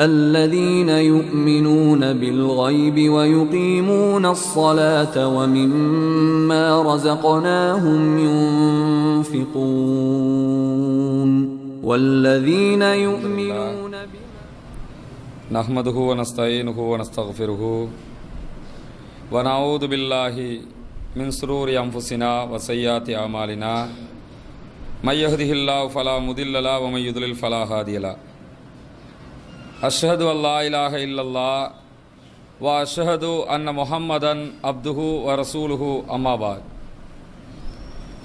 الذين يؤمنون بالغيب ويقيمون الصلاة ومما رزقناهم ينفقون والذين يؤمنون نحمده ونستعينه ونستغفره ونعوذ بالله من سرور أنفسنا وسيئات أعمالنا من يهده الله فلا مضل له ومن يضلل فلا هادي له அஷ்ஹது அல்லா இலாஹ இல்லல்லா வா அஷ்ஹது அன்ன முஹம்மதன் அப்துஹு வ ரசூலுஹு அம்மாபாத்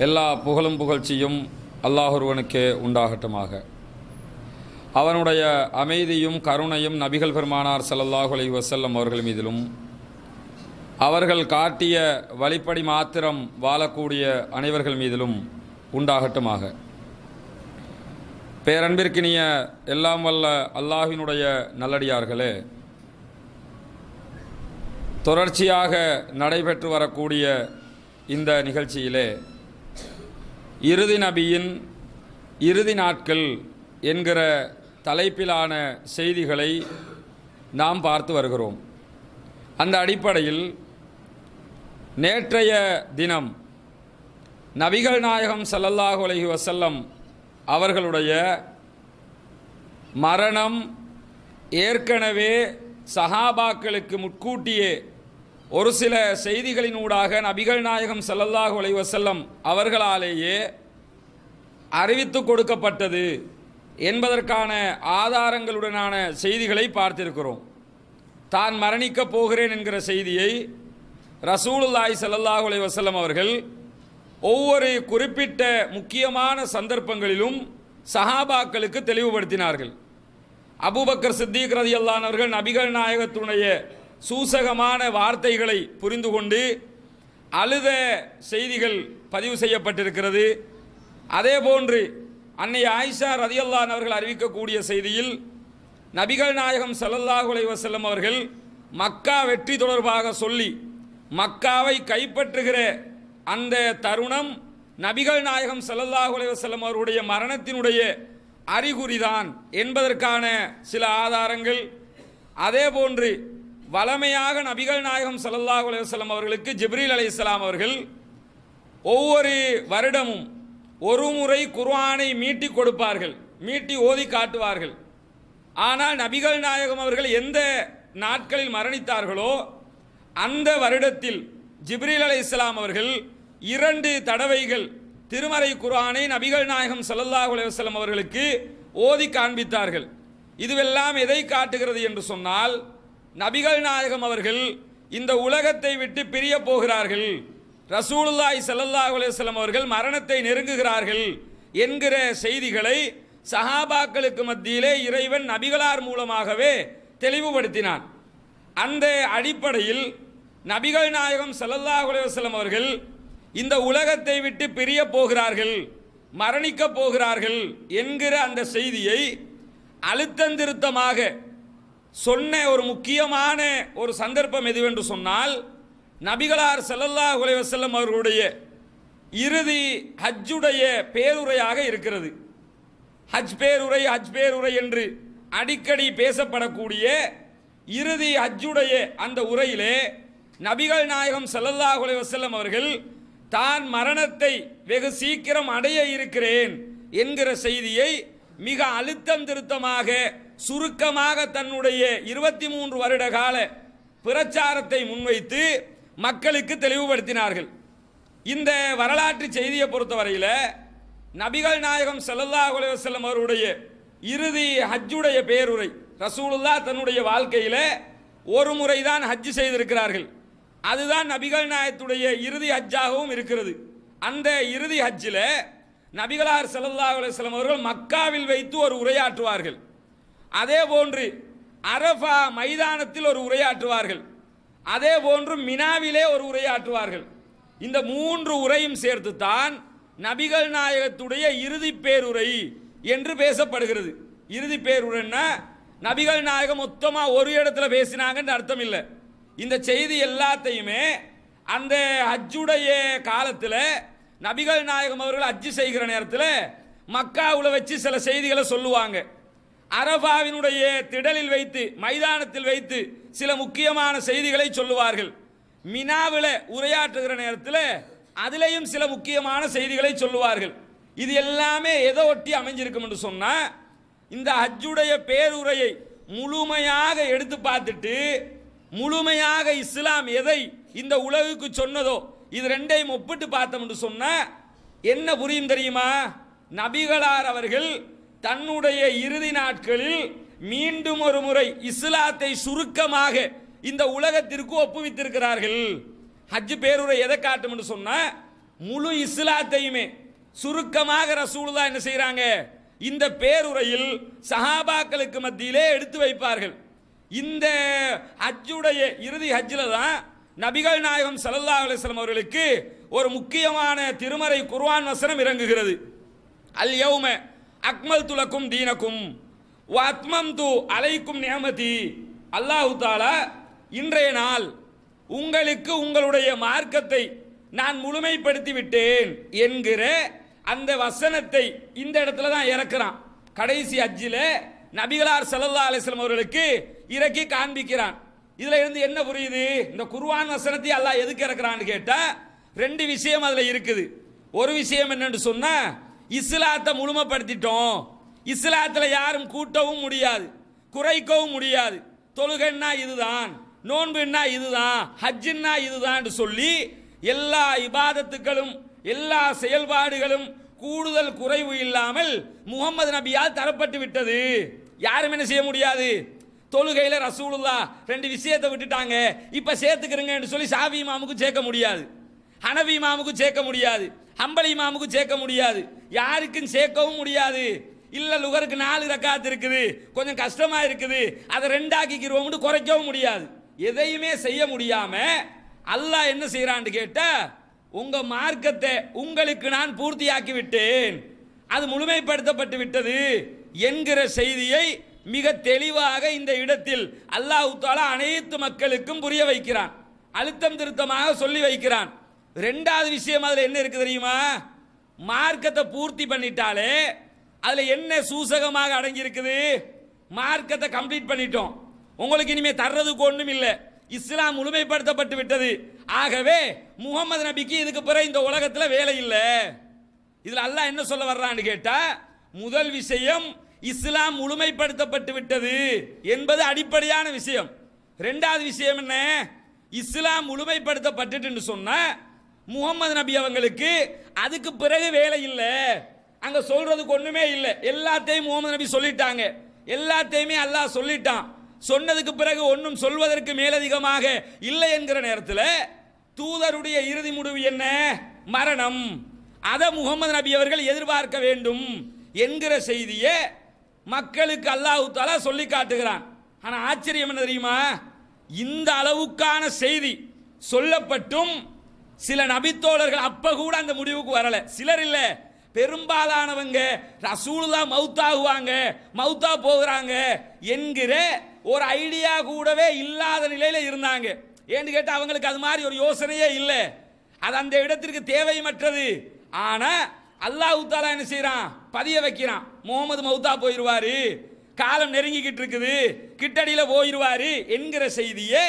எல்லா புகழும் புகழ்ச்சியும் அல்லாஹொருவனுக்கே உண்டாகட்டுமாக அவனுடைய அமைதியும் கருணையும் நபிகள் பெருமானார் சல்லல்லாஹு அலி வசல்லம் அவர்கள் மீதிலும் அவர்கள் காட்டிய வழிப்படி மாத்திரம் வாழக்கூடிய அனைவர்கள் மீதிலும் உண்டாகட்டுமாக பேரன்பிற்கினிய எல்லாம் வல்ல அல்லாஹினுடைய நல்லடியார்களே தொடர்ச்சியாக நடைபெற்று வரக்கூடிய இந்த நிகழ்ச்சியிலே இறுதி நபியின் இறுதி நாட்கள் என்கிற தலைப்பிலான செய்திகளை நாம் பார்த்து வருகிறோம் அந்த அடிப்படையில் நேற்றைய தினம் நபிகள் நாயகம் சல்லல்லாஹு அலஹி வசல்லம் அவர்களுடைய மரணம் ஏற்கனவே சஹாபாக்களுக்கு முட்கூட்டியே ஒரு சில செய்திகளினூடாக நபிகள் நாயகம் செல்லல்லாஹ் செல்லம் அவர்களாலேயே அறிவித்து கொடுக்கப்பட்டது என்பதற்கான ஆதாரங்களுடனான செய்திகளை பார்த்திருக்கிறோம் தான் மரணிக்கப் போகிறேன் என்கிற செய்தியை ரசூலுல்லாய் சல்லாஹ் அலைவசல்லம் அவர்கள் ஒவ்வொரு குறிப்பிட்ட முக்கியமான சந்தர்ப்பங்களிலும் சஹாபாக்களுக்கு தெளிவுபடுத்தினார்கள் அபுபக்கர் சித்திக் ரதி அல்லானவர்கள் நபிகள் நாயகத்துடைய சூசகமான வார்த்தைகளை புரிந்து கொண்டு அழுத செய்திகள் பதிவு செய்யப்பட்டிருக்கிறது அதே போன்று அன்னை ஆயிஷா ரதியல்லான் அவர்கள் அறிவிக்கக்கூடிய செய்தியில் நபிகள் நாயகம் சல்லல்லாஹு வசல்லம் அவர்கள் மக்கா வெற்றி தொடர்பாக சொல்லி மக்காவை கைப்பற்றுகிற அந்த தருணம் நபிகள் நாயகம் சல்லல்லாஹு அலைவசல்லம் அவருடைய மரணத்தினுடைய அறிகுறிதான் என்பதற்கான சில ஆதாரங்கள் அதே போன்று வளமையாக நபிகள் நாயகம் சல்லல்லாஹு அலைவசல்லம் அவர்களுக்கு ஜிப்ரீல் அலி இஸ்லாம் அவர்கள் ஒவ்வொரு வருடமும் ஒரு முறை குர்வானை மீட்டி கொடுப்பார்கள் மீட்டி ஓதி காட்டுவார்கள் ஆனால் நபிகள் நாயகம் அவர்கள் எந்த நாட்களில் மரணித்தார்களோ அந்த வருடத்தில் ஜிப்ரீல் அலி இஸ்லாம் அவர்கள் இரண்டு தடவைகள் திருமறை குரானை நபிகள் நாயகம் சல்லல்லாஹ் அலுவலம் அவர்களுக்கு ஓதி காண்பித்தார்கள் இதுவெல்லாம் எதை காட்டுகிறது என்று சொன்னால் நபிகள் நாயகம் அவர்கள் இந்த உலகத்தை விட்டு பிரிய போகிறார்கள் ரசூலுல்லாய் சல்லல்லாஹ் அலுவலம் அவர்கள் மரணத்தை நெருங்குகிறார்கள் என்கிற செய்திகளை சஹாபாக்களுக்கு மத்தியிலே இறைவன் நபிகளார் மூலமாகவே தெளிவுபடுத்தினான் அந்த அடிப்படையில் நபிகள் நாயகம் சல்லல்லாஹ் அலுவலம் அவர்கள் இந்த உலகத்தை விட்டு பிரிய போகிறார்கள் மரணிக்க போகிறார்கள் என்கிற அந்த செய்தியை அழுத்தந்திருத்தமாக சொன்ன ஒரு முக்கியமான ஒரு சந்தர்ப்பம் எதுவென்று சொன்னால் நபிகளார் செல்லல்லா உலைவசல்லம் அவர்களுடைய இறுதி ஹஜ்ஜுடைய பேருரையாக இருக்கிறது ஹஜ் பேருரை ஹஜ் பேருரை என்று அடிக்கடி பேசப்படக்கூடிய இறுதி ஹஜ்ஜுடைய அந்த உரையிலே நபிகள் நாயகம் செல்லல்லா உலைவசல்லம் அவர்கள் தான் மரணத்தை வெகு சீக்கிரம் அடைய இருக்கிறேன் என்கிற செய்தியை மிக அழுத்தம் திருத்தமாக சுருக்கமாக தன்னுடைய இருபத்தி மூன்று வருட கால பிரச்சாரத்தை முன்வைத்து மக்களுக்கு தெளிவுபடுத்தினார்கள் இந்த வரலாற்று செய்தியை பொறுத்தவரையில் நபிகள் நாயகம் செல்லல்லா உலகம் அவருடைய இறுதி ஹஜ்ஜுடைய பேருரை ரசூலுல்லா தன்னுடைய வாழ்க்கையில் ஒரு முறை தான் ஹஜ்ஜு செய்திருக்கிறார்கள் அதுதான் நபிகள் நாயத்துடைய இறுதி ஹஜ்ஜாகவும் இருக்கிறது அந்த இறுதி ஹஜ்ஜில் நபிகளார் சல்லா அலுவலம் அவர்கள் மக்காவில் வைத்து ஒரு உரையாற்றுவார்கள் அதே போன்று அரஃபா மைதானத்தில் ஒரு உரையாற்றுவார்கள் அதே போன்று மினாவிலே ஒரு உரையாற்றுவார்கள் இந்த மூன்று உரையும் சேர்த்துத்தான் நபிகள் நாயகத்துடைய இறுதி பேருரை என்று பேசப்படுகிறது இறுதி பேருரைன்னா நபிகள் நாயகம் மொத்தமாக ஒரு இடத்துல பேசினாங்கன்னு அர்த்தம் இல்லை இந்த செய்தி எல்லாத்தையுமே அந்த ஹஜ்ஜுடைய காலத்தில் நபிகள் நாயகம் அவர்கள் ஹஜ்ஜு செய்கிற நேரத்தில் மக்காவில் வச்சு சில செய்திகளை சொல்லுவாங்க அரபாவினுடைய திடலில் வைத்து மைதானத்தில் வைத்து சில முக்கியமான செய்திகளை சொல்லுவார்கள் மினாவில் உரையாற்றுகிற நேரத்தில் அதிலையும் சில முக்கியமான செய்திகளை சொல்லுவார்கள் இது எல்லாமே எதை ஒட்டி அமைஞ்சிருக்கும் என்று சொன்னால் இந்த ஹஜ்ஜுடைய பேருரையை முழுமையாக எடுத்து பார்த்துட்டு முழுமையாக இஸ்லாம் எதை இந்த உலகுக்கு சொன்னதோ இது ரெண்டையும் ஒப்பிட்டு என்று சொன்னால் என்ன புரியும் தெரியுமா நபிகளார் அவர்கள் தன்னுடைய இறுதி நாட்களில் மீண்டும் ஒரு முறை இஸ்லாத்தை சுருக்கமாக இந்த உலகத்திற்கு ஒப்புவித்திருக்கிறார்கள் ஹஜ் பேருரை எதை காட்டும் என்று சொன்னால் முழு இஸ்லாத்தையுமே சுருக்கமாக ரசூலுதா என்ன செய்கிறாங்க இந்த பேருரையில் சஹாபாக்களுக்கு மத்தியிலே எடுத்து வைப்பார்கள் இந்த ஹஜ்ஜுடைய இறுதி ஹஜ்ஜில் தான் நபிகள் நாயகம் சல்லா அலிஸ்லாம் அவர்களுக்கு ஒரு முக்கியமான திருமறை குர்வான் வசனம் இறங்குகிறது அல் யௌம அக்மல் துலக்கும் தீனக்கும் அத்மம் து அலைக்கும் நியமதி அல்லாஹு தாலா இன்றைய நாள் உங்களுக்கு உங்களுடைய மார்க்கத்தை நான் முழுமைப்படுத்தி விட்டேன் என்கிற அந்த வசனத்தை இந்த இடத்துல தான் இறக்குறான் கடைசி அஜ்ஜில் நபிகளார் சல்லல்லா அலிஸ்லம் அவர்களுக்கு இறக்கி காண்பிக்கிறான் இதுல இருந்து என்ன புரியுது இந்த குர்வான் வசனத்தை அல்லாஹ் எதுக்கு இறக்குறான்னு கேட்டா ரெண்டு விஷயம் அதுல இருக்குது ஒரு விஷயம் என்னன்னு சொன்னா இஸ்லாத்தை முழுமைப்படுத்திட்டோம் இஸ்லாத்தில் யாரும் கூட்டவும் முடியாது குறைக்கவும் முடியாது தொழுகைன்னா இதுதான் நோன்புன்னா இதுதான் ஹஜ்ஜின்னா இதுதான் சொல்லி எல்லா இபாதத்துக்களும் எல்லா செயல்பாடுகளும் கூடுதல் குறைவு இல்லாமல் முகமது நபியால் தரப்பட்டு விட்டது யாரும் என்ன செய்ய முடியாது தொழுகையில் ரசூலுல்லா ரெண்டு விஷயத்தை விட்டுட்டாங்க இப்போ சேர்த்துக்கிறங்க சொல்லி சாவி மாமுக்கு சேர்க்க முடியாது ஹனவி மாமுக்கு சேர்க்க முடியாது ஹம்பளி மாமுக்கு சேர்க்க முடியாது யாருக்கும் சேர்க்கவும் முடியாது இல்லை லுகருக்கு நாலு ரக்காத்து இருக்குது கொஞ்சம் கஷ்டமாக இருக்குது அதை ரெண்டாக்கிக்கிறோம்னு குறைக்கவும் முடியாது எதையுமே செய்ய முடியாமல் அல்லாஹ் என்ன செய்கிறான்னு கேட்டால் உங்க மார்க்கத்தை உங்களுக்கு நான் பூர்த்தியாக்கி விட்டேன் அது முழுமைப்படுத்தப்பட்டு விட்டது என்கிற செய்தியை மிக தெளிவாக இந்த இடத்தில் அல்லாஹு தாலா அனைத்து மக்களுக்கும் புரிய வைக்கிறான் அழுத்தம் திருத்தமாக சொல்லி வைக்கிறான் ரெண்டாவது விஷயம் அதில் என்ன இருக்கு தெரியுமா மார்க்கத்தை பூர்த்தி பண்ணிட்டாலே அதில் என்ன சூசகமாக அடங்கியிருக்குது மார்க்கத்தை கம்ப்ளீட் பண்ணிட்டோம் உங்களுக்கு இனிமேல் தர்றதுக்கு ஒன்றும் இல்லை இஸ்லாம் முழுமைப்படுத்தப்பட்டு விட்டது ஆகவே முகமது நபிக்கு இதுக்கு பிறகு இந்த உலகத்தில் வேலை இல்லை இதில் அல்லாஹ் என்ன சொல்ல வர்றான்னு கேட்டால் முதல் விஷயம் இஸ்லாம் முழுமைப்படுத்தப்பட்டு விட்டது என்பது அடிப்படையான விஷயம் ரெண்டாவது விஷயம் என்ன இஸ்லாம் முழுமைப்படுத்தப்பட்டுட்டுன்னு சொன்ன முகமது நபி அவங்களுக்கு அதுக்கு பிறகு வேலை இல்லை அங்கே சொல்கிறதுக்கு ஒன்றுமே இல்லை எல்லாத்தையும் முகமது நபி சொல்லிட்டாங்க எல்லாத்தையுமே அல்லாஹ் சொல்லிட்டான் சொன்னதுக்கு பிறகு ஒன்றும் சொல்வதற்கு மேலதிகமாக இல்லை என்கிற நேரத்தில் தூதருடைய இறுதி முடிவு என்ன மரணம் அதை முகமது நபி அவர்கள் எதிர்பார்க்க வேண்டும் என்கிற செய்தியை மக்களுக்கு அல்லாஹு தாலா சொல்லி காட்டுகிறான் ஆனால் ஆச்சரியம் என்ன தெரியுமா இந்த அளவுக்கான செய்தி சொல்லப்பட்டும் சில நபித்தோழர்கள் அப்போ கூட அந்த முடிவுக்கு வரலை சிலர் இல்லை பெரும்பாலானவங்க ரசூலுதான் மவுத்தாகுவாங்க மவுத்தா போகிறாங்க என்கிற ஒரு ஐடியா கூடவே இல்லாத நிலையில் இருந்தாங்க ஏன்னு கேட்டால் அவங்களுக்கு அது மாதிரி ஒரு யோசனையே இல்லை அது அந்த இடத்திற்கு தேவையமற்றது ஆனால் அல்லாஹு உத்தாலா என்ன செய்கிறான் பதிய வைக்கிறான் முகமது மௌத்தா போயிடுவார் காலம் நெருங்கிக்கிட்டு இருக்குது கிட்டடியில் போயிடுவார் என்கிற செய்தியே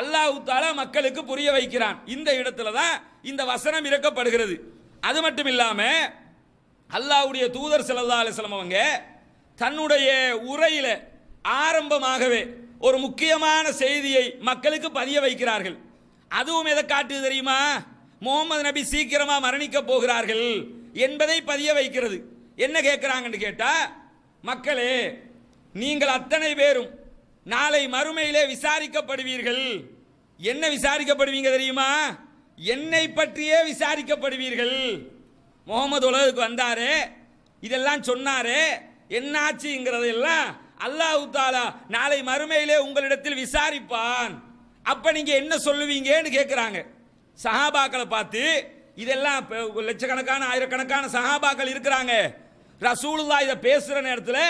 அல்லாஹு உத்தாலா மக்களுக்கு புரிய வைக்கிறான் இந்த இடத்துல தான் இந்த வசனம் இறக்கப்படுகிறது அது மட்டும் இல்லாமல் அல்லாஹுடைய தூதர் செல்லதா அலிஸ்லம் அவங்க தன்னுடைய உரையில் ஆரம்பமாகவே ஒரு முக்கியமான செய்தியை மக்களுக்கு பதிய வைக்கிறார்கள் அதுவும் எதை காட்டு தெரியுமா முகமது நபி சீக்கிரமாக மரணிக்க போகிறார்கள் என்பதை பதிய வைக்கிறது என்ன கேட்குறாங்கன்னு கேட்டால் மக்களே நீங்கள் அத்தனை பேரும் நாளை மறுமையிலே விசாரிக்கப்படுவீர்கள் என்ன விசாரிக்கப்படுவீங்க தெரியுமா என்னை பற்றியே விசாரிக்கப்படுவீர்கள் முகமது உலகுக்கு வந்தாரே இதெல்லாம் சொன்னாரே என்னாச்சுங்கிறதெல்லாம் அல்லாஹு தாலா நாளை மறுமையிலே உங்களிடத்தில் விசாரிப்பான் அப்போ நீங்கள் என்ன சொல்லுவீங்கன்னு கேட்குறாங்க சஹாபாக்களை பார்த்து இதெல்லாம் லட்சக்கணக்கான ஆயிரக்கணக்கான சஹாபாக்கள் இருக்கிறாங்க ரசூலுல்லா இதை பேசுகிற நேரத்தில்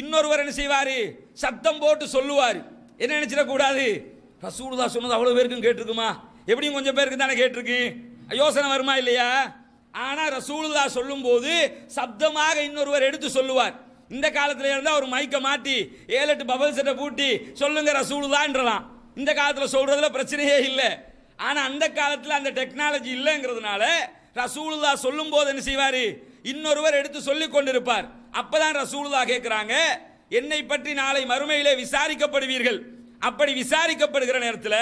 இன்னொருவர் என்ன செய்வார் சத்தம் போட்டு சொல்லுவார் என்ன நினச்சிடக்கூடாது ரசூலுல்லா சொன்னது அவ்வளோ பேருக்கும் கேட்டிருக்குமா எப்படியும் கொஞ்சம் பேருக்கு தானே கேட்டிருக்கு யோசனை வருமா இல்லையா ஆனால் ரசூலுல்லா சொல்லும்போது சப்தமாக இன்னொருவர் எடுத்து சொல்லுவார் இந்த காலத்தில் இருந்தால் ஒரு மைக்கை மாட்டி ஏழு எட்டு பபல் செட்டை பூட்டி சொல்லுங்க ரசூலுதான்றலாம் இந்த காலத்தில் சொல்கிறதுல பிரச்சனையே இல்லை ஆனால் அந்த காலத்தில் அந்த டெக்னாலஜி இல்லைங்கிறதுனால ரசூலுதா சொல்லும் போது என்ன செய்வார் இன்னொருவர் எடுத்து சொல்லி கொண்டிருப்பார் அப்பதான் ரசூலுதா கேட்குறாங்க என்னை பற்றி நாளை மறுமையிலே விசாரிக்கப்படுவீர்கள் அப்படி விசாரிக்கப்படுகிற நேரத்தில்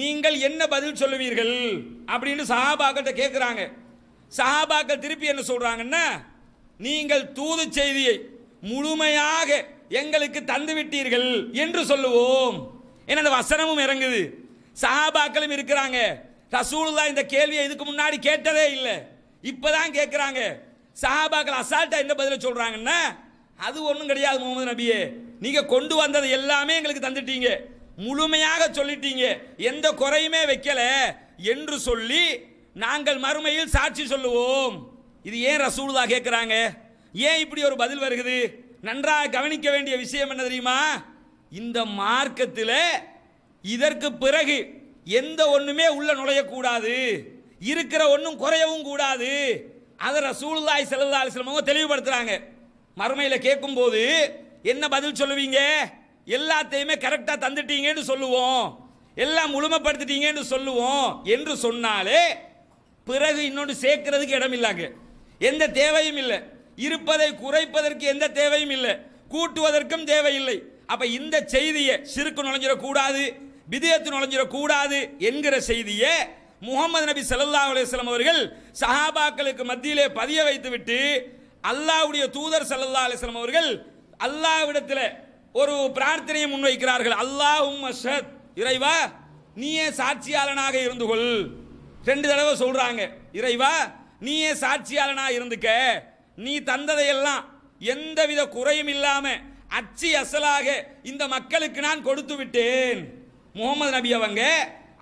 நீங்கள் என்ன பதில் சொல்லுவீர்கள் அப்படின்னு சஹாபாக்கிட்ட கேட்குறாங்க சஹாபாக்கள் திருப்பி என்ன சொல்கிறாங்கன்னா நீங்கள் தூது செய்தியை முழுமையாக எங்களுக்கு தந்துவிட்டீர்கள் என்று சொல்லுவோம் ஏன்னா வசனமும் இறங்குது சஹாபாக்களும் இருக்கிறாங்க ரசூலுல்லா இந்த கேள்வியை இதுக்கு முன்னாடி கேட்டதே இல்லை இப்போதான் கேட்குறாங்க சஹாபாக்கள் அசால்ட்டாக என்ன பதில சொல்கிறாங்கன்னா அது ஒன்றும் கிடையாது முகமது நபியே நீங்கள் கொண்டு வந்தது எல்லாமே எங்களுக்கு தந்துட்டீங்க முழுமையாக சொல்லிட்டீங்க எந்த குறையுமே வைக்கல என்று சொல்லி நாங்கள் மறுமையில் சாட்சி சொல்லுவோம் இது ஏன் ரசூலுதா கேட்குறாங்க ஏன் இப்படி ஒரு பதில் வருகுது நன்றாக கவனிக்க வேண்டிய விஷயம் என்ன தெரியுமா இந்த மார்க்கத்தில் இதற்கு பிறகு எந்த ஒன்றுமே உள்ள நுழையக்கூடாது இருக்கிற ஒன்றும் குறையவும் கூடாது அதை ரசூலுதாய் செல்லதா அலிஸ்லமவங்க தெளிவுபடுத்துகிறாங்க மறுமையில் கேட்கும்போது என்ன பதில் சொல்லுவீங்க எல்லாத்தையுமே கரெக்டாக தந்துட்டீங்கன்னு சொல்லுவோம் எல்லாம் முழுமைப்படுத்திட்டீங்கன்னு சொல்லுவோம் என்று சொன்னாலே பிறகு இன்னொன்று சேர்க்கறதுக்கு இடம் இல்லாங்க எந்த தேவையும் இல்லை இருப்பதை குறைப்பதற்கு எந்த தேவையும் இல்லை கூட்டுவதற்கும் தேவையில்லை அப்ப இந்த செய்தியை சிறுக்கு நுழைஞ்சிடக்கூடாது விதயத்து நுழைஞ்சிடக்கூடாது என்கிற செய்தியை முகமது நபி சல்லா அலுவலம் அவர்கள் சஹாபாக்களுக்கு மத்தியிலே பதிய வைத்துவிட்டு அல்லாவுடைய தூதர் சல்லா அலுவலம் அவர்கள் அல்லாவிடத்தில் ஒரு பிரார்த்தனையை முன்வைக்கிறார்கள் அல்லாஹும் மஷத் இறைவா நீயே சாட்சியாளனாக இருந்து கொள் ரெண்டு தடவை சொல்றாங்க இறைவா நீயே சாட்சியாளனா இருந்துக்க நீ தந்ததையெல்லாம் எந்தவித குறையும் இல்லாம அச்சி அசலாக இந்த மக்களுக்கு நான் கொடுத்து விட்டேன் முகமது நபி அவங்க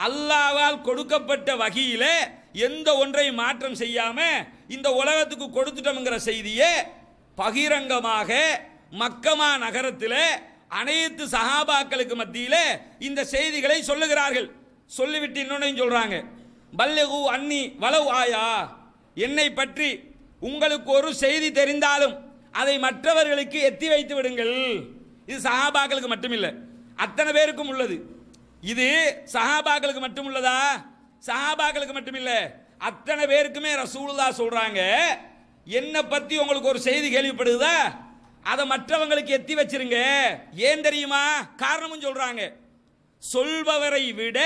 அல்லாவால் கொடுக்கப்பட்ட வகையில் எந்த ஒன்றையும் மாற்றம் செய்யாம இந்த உலகத்துக்கு கொடுத்துட்டோம்ங்கிற செய்தியை பகிரங்கமாக மக்கமா நகரத்தில் அனைத்து சகாபாக்களுக்கு மத்தியில் இந்த செய்திகளை சொல்லுகிறார்கள் சொல்லிவிட்டு இன்னொன்னையும் சொல்றாங்க பல்லகு அன்னி வளவு ஆயா என்னை பற்றி உங்களுக்கு ஒரு செய்தி தெரிந்தாலும் அதை மற்றவர்களுக்கு எத்தி வைத்து விடுங்கள் இது சஹாபாக்களுக்கு மட்டுமில்லை அத்தனை பேருக்கும் உள்ளது இது சஹாபாக்களுக்கு மட்டும் உள்ளதா சஹாபாக்களுக்கு மட்டுமில்லை அத்தனை பேருக்குமே ரசூலுதா சொல்கிறாங்க என்னை பற்றி உங்களுக்கு ஒரு செய்தி கேள்விப்படுதா அதை மற்றவங்களுக்கு எத்தி வச்சிருங்க ஏன் தெரியுமா காரணமும் சொல்கிறாங்க சொல்பவரை விட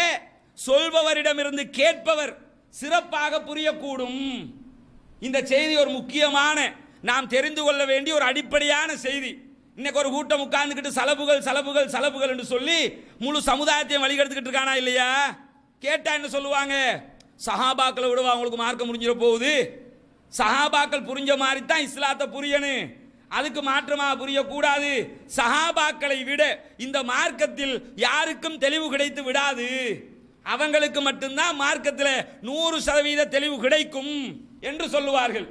சொல்பவரிடமிருந்து கேட்பவர் சிறப்பாக புரியக்கூடும் இந்த செய்தி ஒரு முக்கியமான நாம் தெரிந்து கொள்ள வேண்டிய ஒரு அடிப்படையான செய்தி இன்னைக்கு ஒரு கூட்டம் உட்கார்ந்துக்கிட்டு சலப்புகள் சலப்புகள் சலப்புகள் என்று சொல்லி முழு சமுதாயத்தையும் வழிகெடுத்துக்கிட்டு இருக்கானா இல்லையா கேட்டா என்ன சொல்லுவாங்க சஹாபாக்களை விட அவங்களுக்கு மார்க்க முடிஞ்சிட போகுது சஹாபாக்கள் புரிஞ்ச மாதிரி தான் இஸ்லாத்தை புரியணும் அதுக்கு மாற்றமாக புரியக்கூடாது சஹாபாக்களை விட இந்த மார்க்கத்தில் யாருக்கும் தெளிவு கிடைத்து விடாது அவங்களுக்கு மட்டும்தான் மார்க்கத்தில் நூறு சதவீத தெளிவு கிடைக்கும் என்று சொல்லுவார்கள்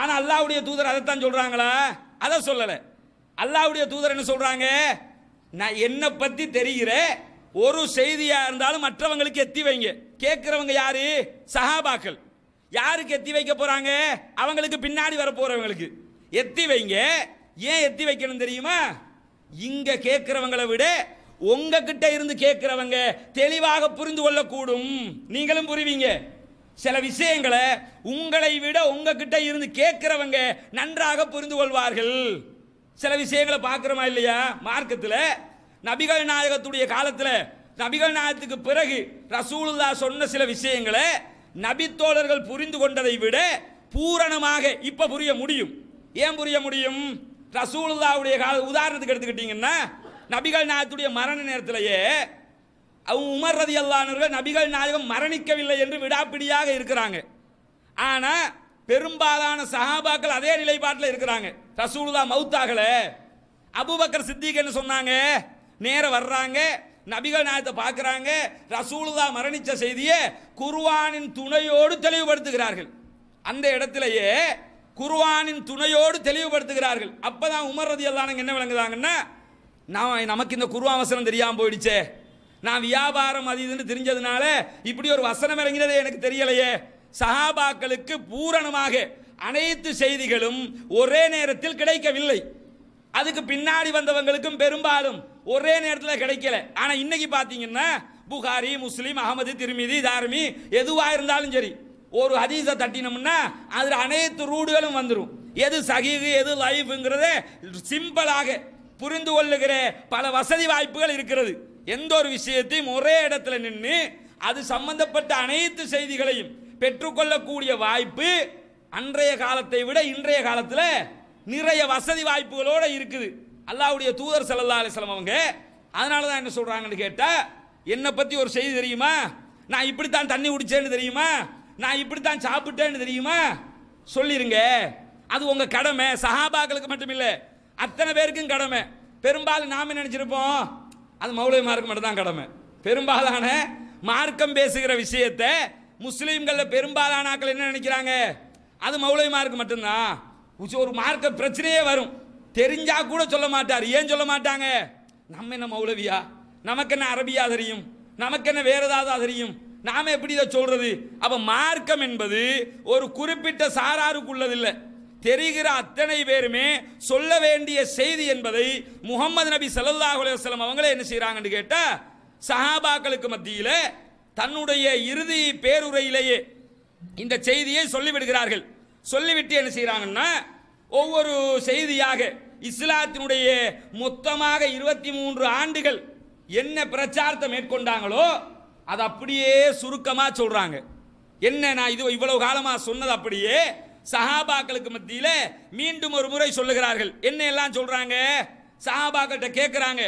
ஆனால் அல்லாவுடைய தூதர் அதைத்தான் சொல்கிறாங்களா அதை சொல்லலை அல்லாவுடைய தூதர் என்ன சொல்கிறாங்க நான் என்னை பற்றி தெரிகிற ஒரு செய்தியாக இருந்தாலும் மற்றவங்களுக்கு எத்தி வைங்க கேட்குறவங்க யாரு சஹாபாக்கள் யாருக்கு எத்தி வைக்க போகிறாங்க அவங்களுக்கு பின்னாடி வர போகிறவங்களுக்கு எத்தி வைங்க ஏன் எத்தி வைக்கணும் தெரியுமா இங்கே கேட்குறவங்களை விட உங்ககிட்ட இருந்து கேட்குறவங்க தெளிவாக புரிந்து கொள்ளக்கூடும் நீங்களும் புரிவீங்க சில விஷயங்களை உங்களை விட உங்ககிட்ட இருந்து கேட்குறவங்க நன்றாக புரிந்து கொள்வார்கள் சில விஷயங்களை பார்க்குறோமா இல்லையா மார்க்கத்தில் நபிகள் நாயகத்துடைய காலத்தில் நபிகள் நாயகத்துக்கு பிறகு ரசூலுல்லா சொன்ன சில விஷயங்களை நபித்தோழர்கள் புரிந்து கொண்டதை விட பூரணமாக இப்போ புரிய முடியும் ஏன் புரிய முடியும் ரசூலுல்லாவுடைய கால உதாரணத்துக்கு எடுத்துக்கிட்டிங்கன்னா நபிகள் நாயத்துடைய மரண நேரத்திலேயே உமர் ரதி அல்லானவர்கள் நபிகள் நாயகம் மரணிக்கவில்லை என்று விடாப்பிடியாக இருக்கிறாங்க ஆனால் பெரும்பாலான சஹாபாக்கள் அதே நிலைப்பாட்டில் இருக்கிறாங்க ரசூலுதா மவுத்தாகல அபுபக்கர் சித்திக் என்ன சொன்னாங்க நேர வர்றாங்க நபிகள் நாயத்தை பார்க்குறாங்க ரசூலுதா மரணித்த செய்தியை குருவானின் துணையோடு தெளிவுபடுத்துகிறார்கள் அந்த இடத்திலேயே குருவானின் துணையோடு தெளிவுபடுத்துகிறார்கள் அப்போ தான் உமர் ரதி அல்லானுங்க என்ன விளங்குதாங்கன்னா நான் நமக்கு இந்த குர்வான் தெரியாமல் போயிடுச்சே நான் வியாபாரம் அது இதுன்னு தெரிஞ்சதுனால இப்படி ஒரு வசனம் இறங்கினதே எனக்கு தெரியலையே சஹாபாக்களுக்கு பூரணமாக அனைத்து செய்திகளும் ஒரே நேரத்தில் கிடைக்கவில்லை அதுக்கு பின்னாடி வந்தவங்களுக்கும் பெரும்பாலும் ஒரே நேரத்தில் கிடைக்கல ஆனால் இன்னைக்கு பார்த்தீங்கன்னா புகாரி முஸ்லீம் அகமது திருமிதி தார்மி எதுவாக இருந்தாலும் சரி ஒரு ஹதீஸை தட்டினோம்னா அதில் அனைத்து ரூடுகளும் வந்துடும் எது சகிது எது லைஃப்ங்கிறத சிம்பிளாக புரிந்து கொள்ளுகிற பல வசதி வாய்ப்புகள் இருக்கிறது எந்த ஒரு விஷயத்தையும் ஒரே இடத்துல நின்று அது சம்பந்தப்பட்ட அனைத்து செய்திகளையும் பெற்றுக்கொள்ளக்கூடிய வாய்ப்பு அன்றைய காலத்தை விட இன்றைய காலத்தில் நிறைய வசதி வாய்ப்புகளோடு இருக்குது அல்லாவுடைய தூதர் சல்லா அலிஸ்லாம் அவங்க அதனால தான் என்ன சொல்கிறாங்கன்னு கேட்டால் என்னை பற்றி ஒரு செய்தி தெரியுமா நான் இப்படித்தான் தண்ணி குடித்தேன்னு தெரியுமா நான் இப்படித்தான் சாப்பிட்டேன்னு தெரியுமா சொல்லிருங்க அது உங்கள் கடமை சஹாபாக்களுக்கு மட்டும் இல்லை அத்தனை பேருக்கும் கடமை பெரும்பாலும் நாம் நினச்சிருப்போம் அது மௌலவிமாருக்கு மட்டும் தான் கடமை பெரும்பாலான மார்க்கம் பேசுகிற விஷயத்தை முஸ்லீம்களில் பெரும்பாலான ஆக்கள் என்ன நினைக்கிறாங்க அது மௌலவிமாருக்கு மட்டும்தான் ஒரு மார்க்க பிரச்சனையே வரும் தெரிஞ்சா கூட சொல்ல மாட்டார் ஏன் சொல்ல மாட்டாங்க நம்ம என்ன மௌலவியா நமக்கு என்ன அரபியா தெரியும் நமக்கு என்ன வேற ஏதாவது தெரியும் நாம எப்படி இதை சொல்றது அப்ப மார்க்கம் என்பது ஒரு குறிப்பிட்ட சாராருக்குள்ளதில்லை தெரிகிற அத்தனை பேருமே சொல்ல வேண்டிய செய்தி என்பதை முகமது நபி சல்லாஹ் அலுவலம் அவங்களே என்ன செய்கிறாங்கன்னு கேட்டால் சஹாபாக்களுக்கு மத்தியில் தன்னுடைய இறுதி பேருரையிலேயே இந்த செய்தியை சொல்லிவிடுகிறார்கள் சொல்லிவிட்டு என்ன செய்கிறாங்கன்னா ஒவ்வொரு செய்தியாக இஸ்லாத்தினுடைய மொத்தமாக இருபத்தி மூன்று ஆண்டுகள் என்ன பிரச்சாரத்தை மேற்கொண்டாங்களோ அது அப்படியே சுருக்கமாக சொல்கிறாங்க என்ன நான் இது இவ்வளவு காலமாக சொன்னது அப்படியே சஹாபாக்களுக்கு மத்தியில் மீண்டும் ஒரு முறை சொல்லுகிறார்கள் என்ன எல்லாம் சொல்றாங்க சஹாபாக்கள்கிட்ட கேட்குறாங்க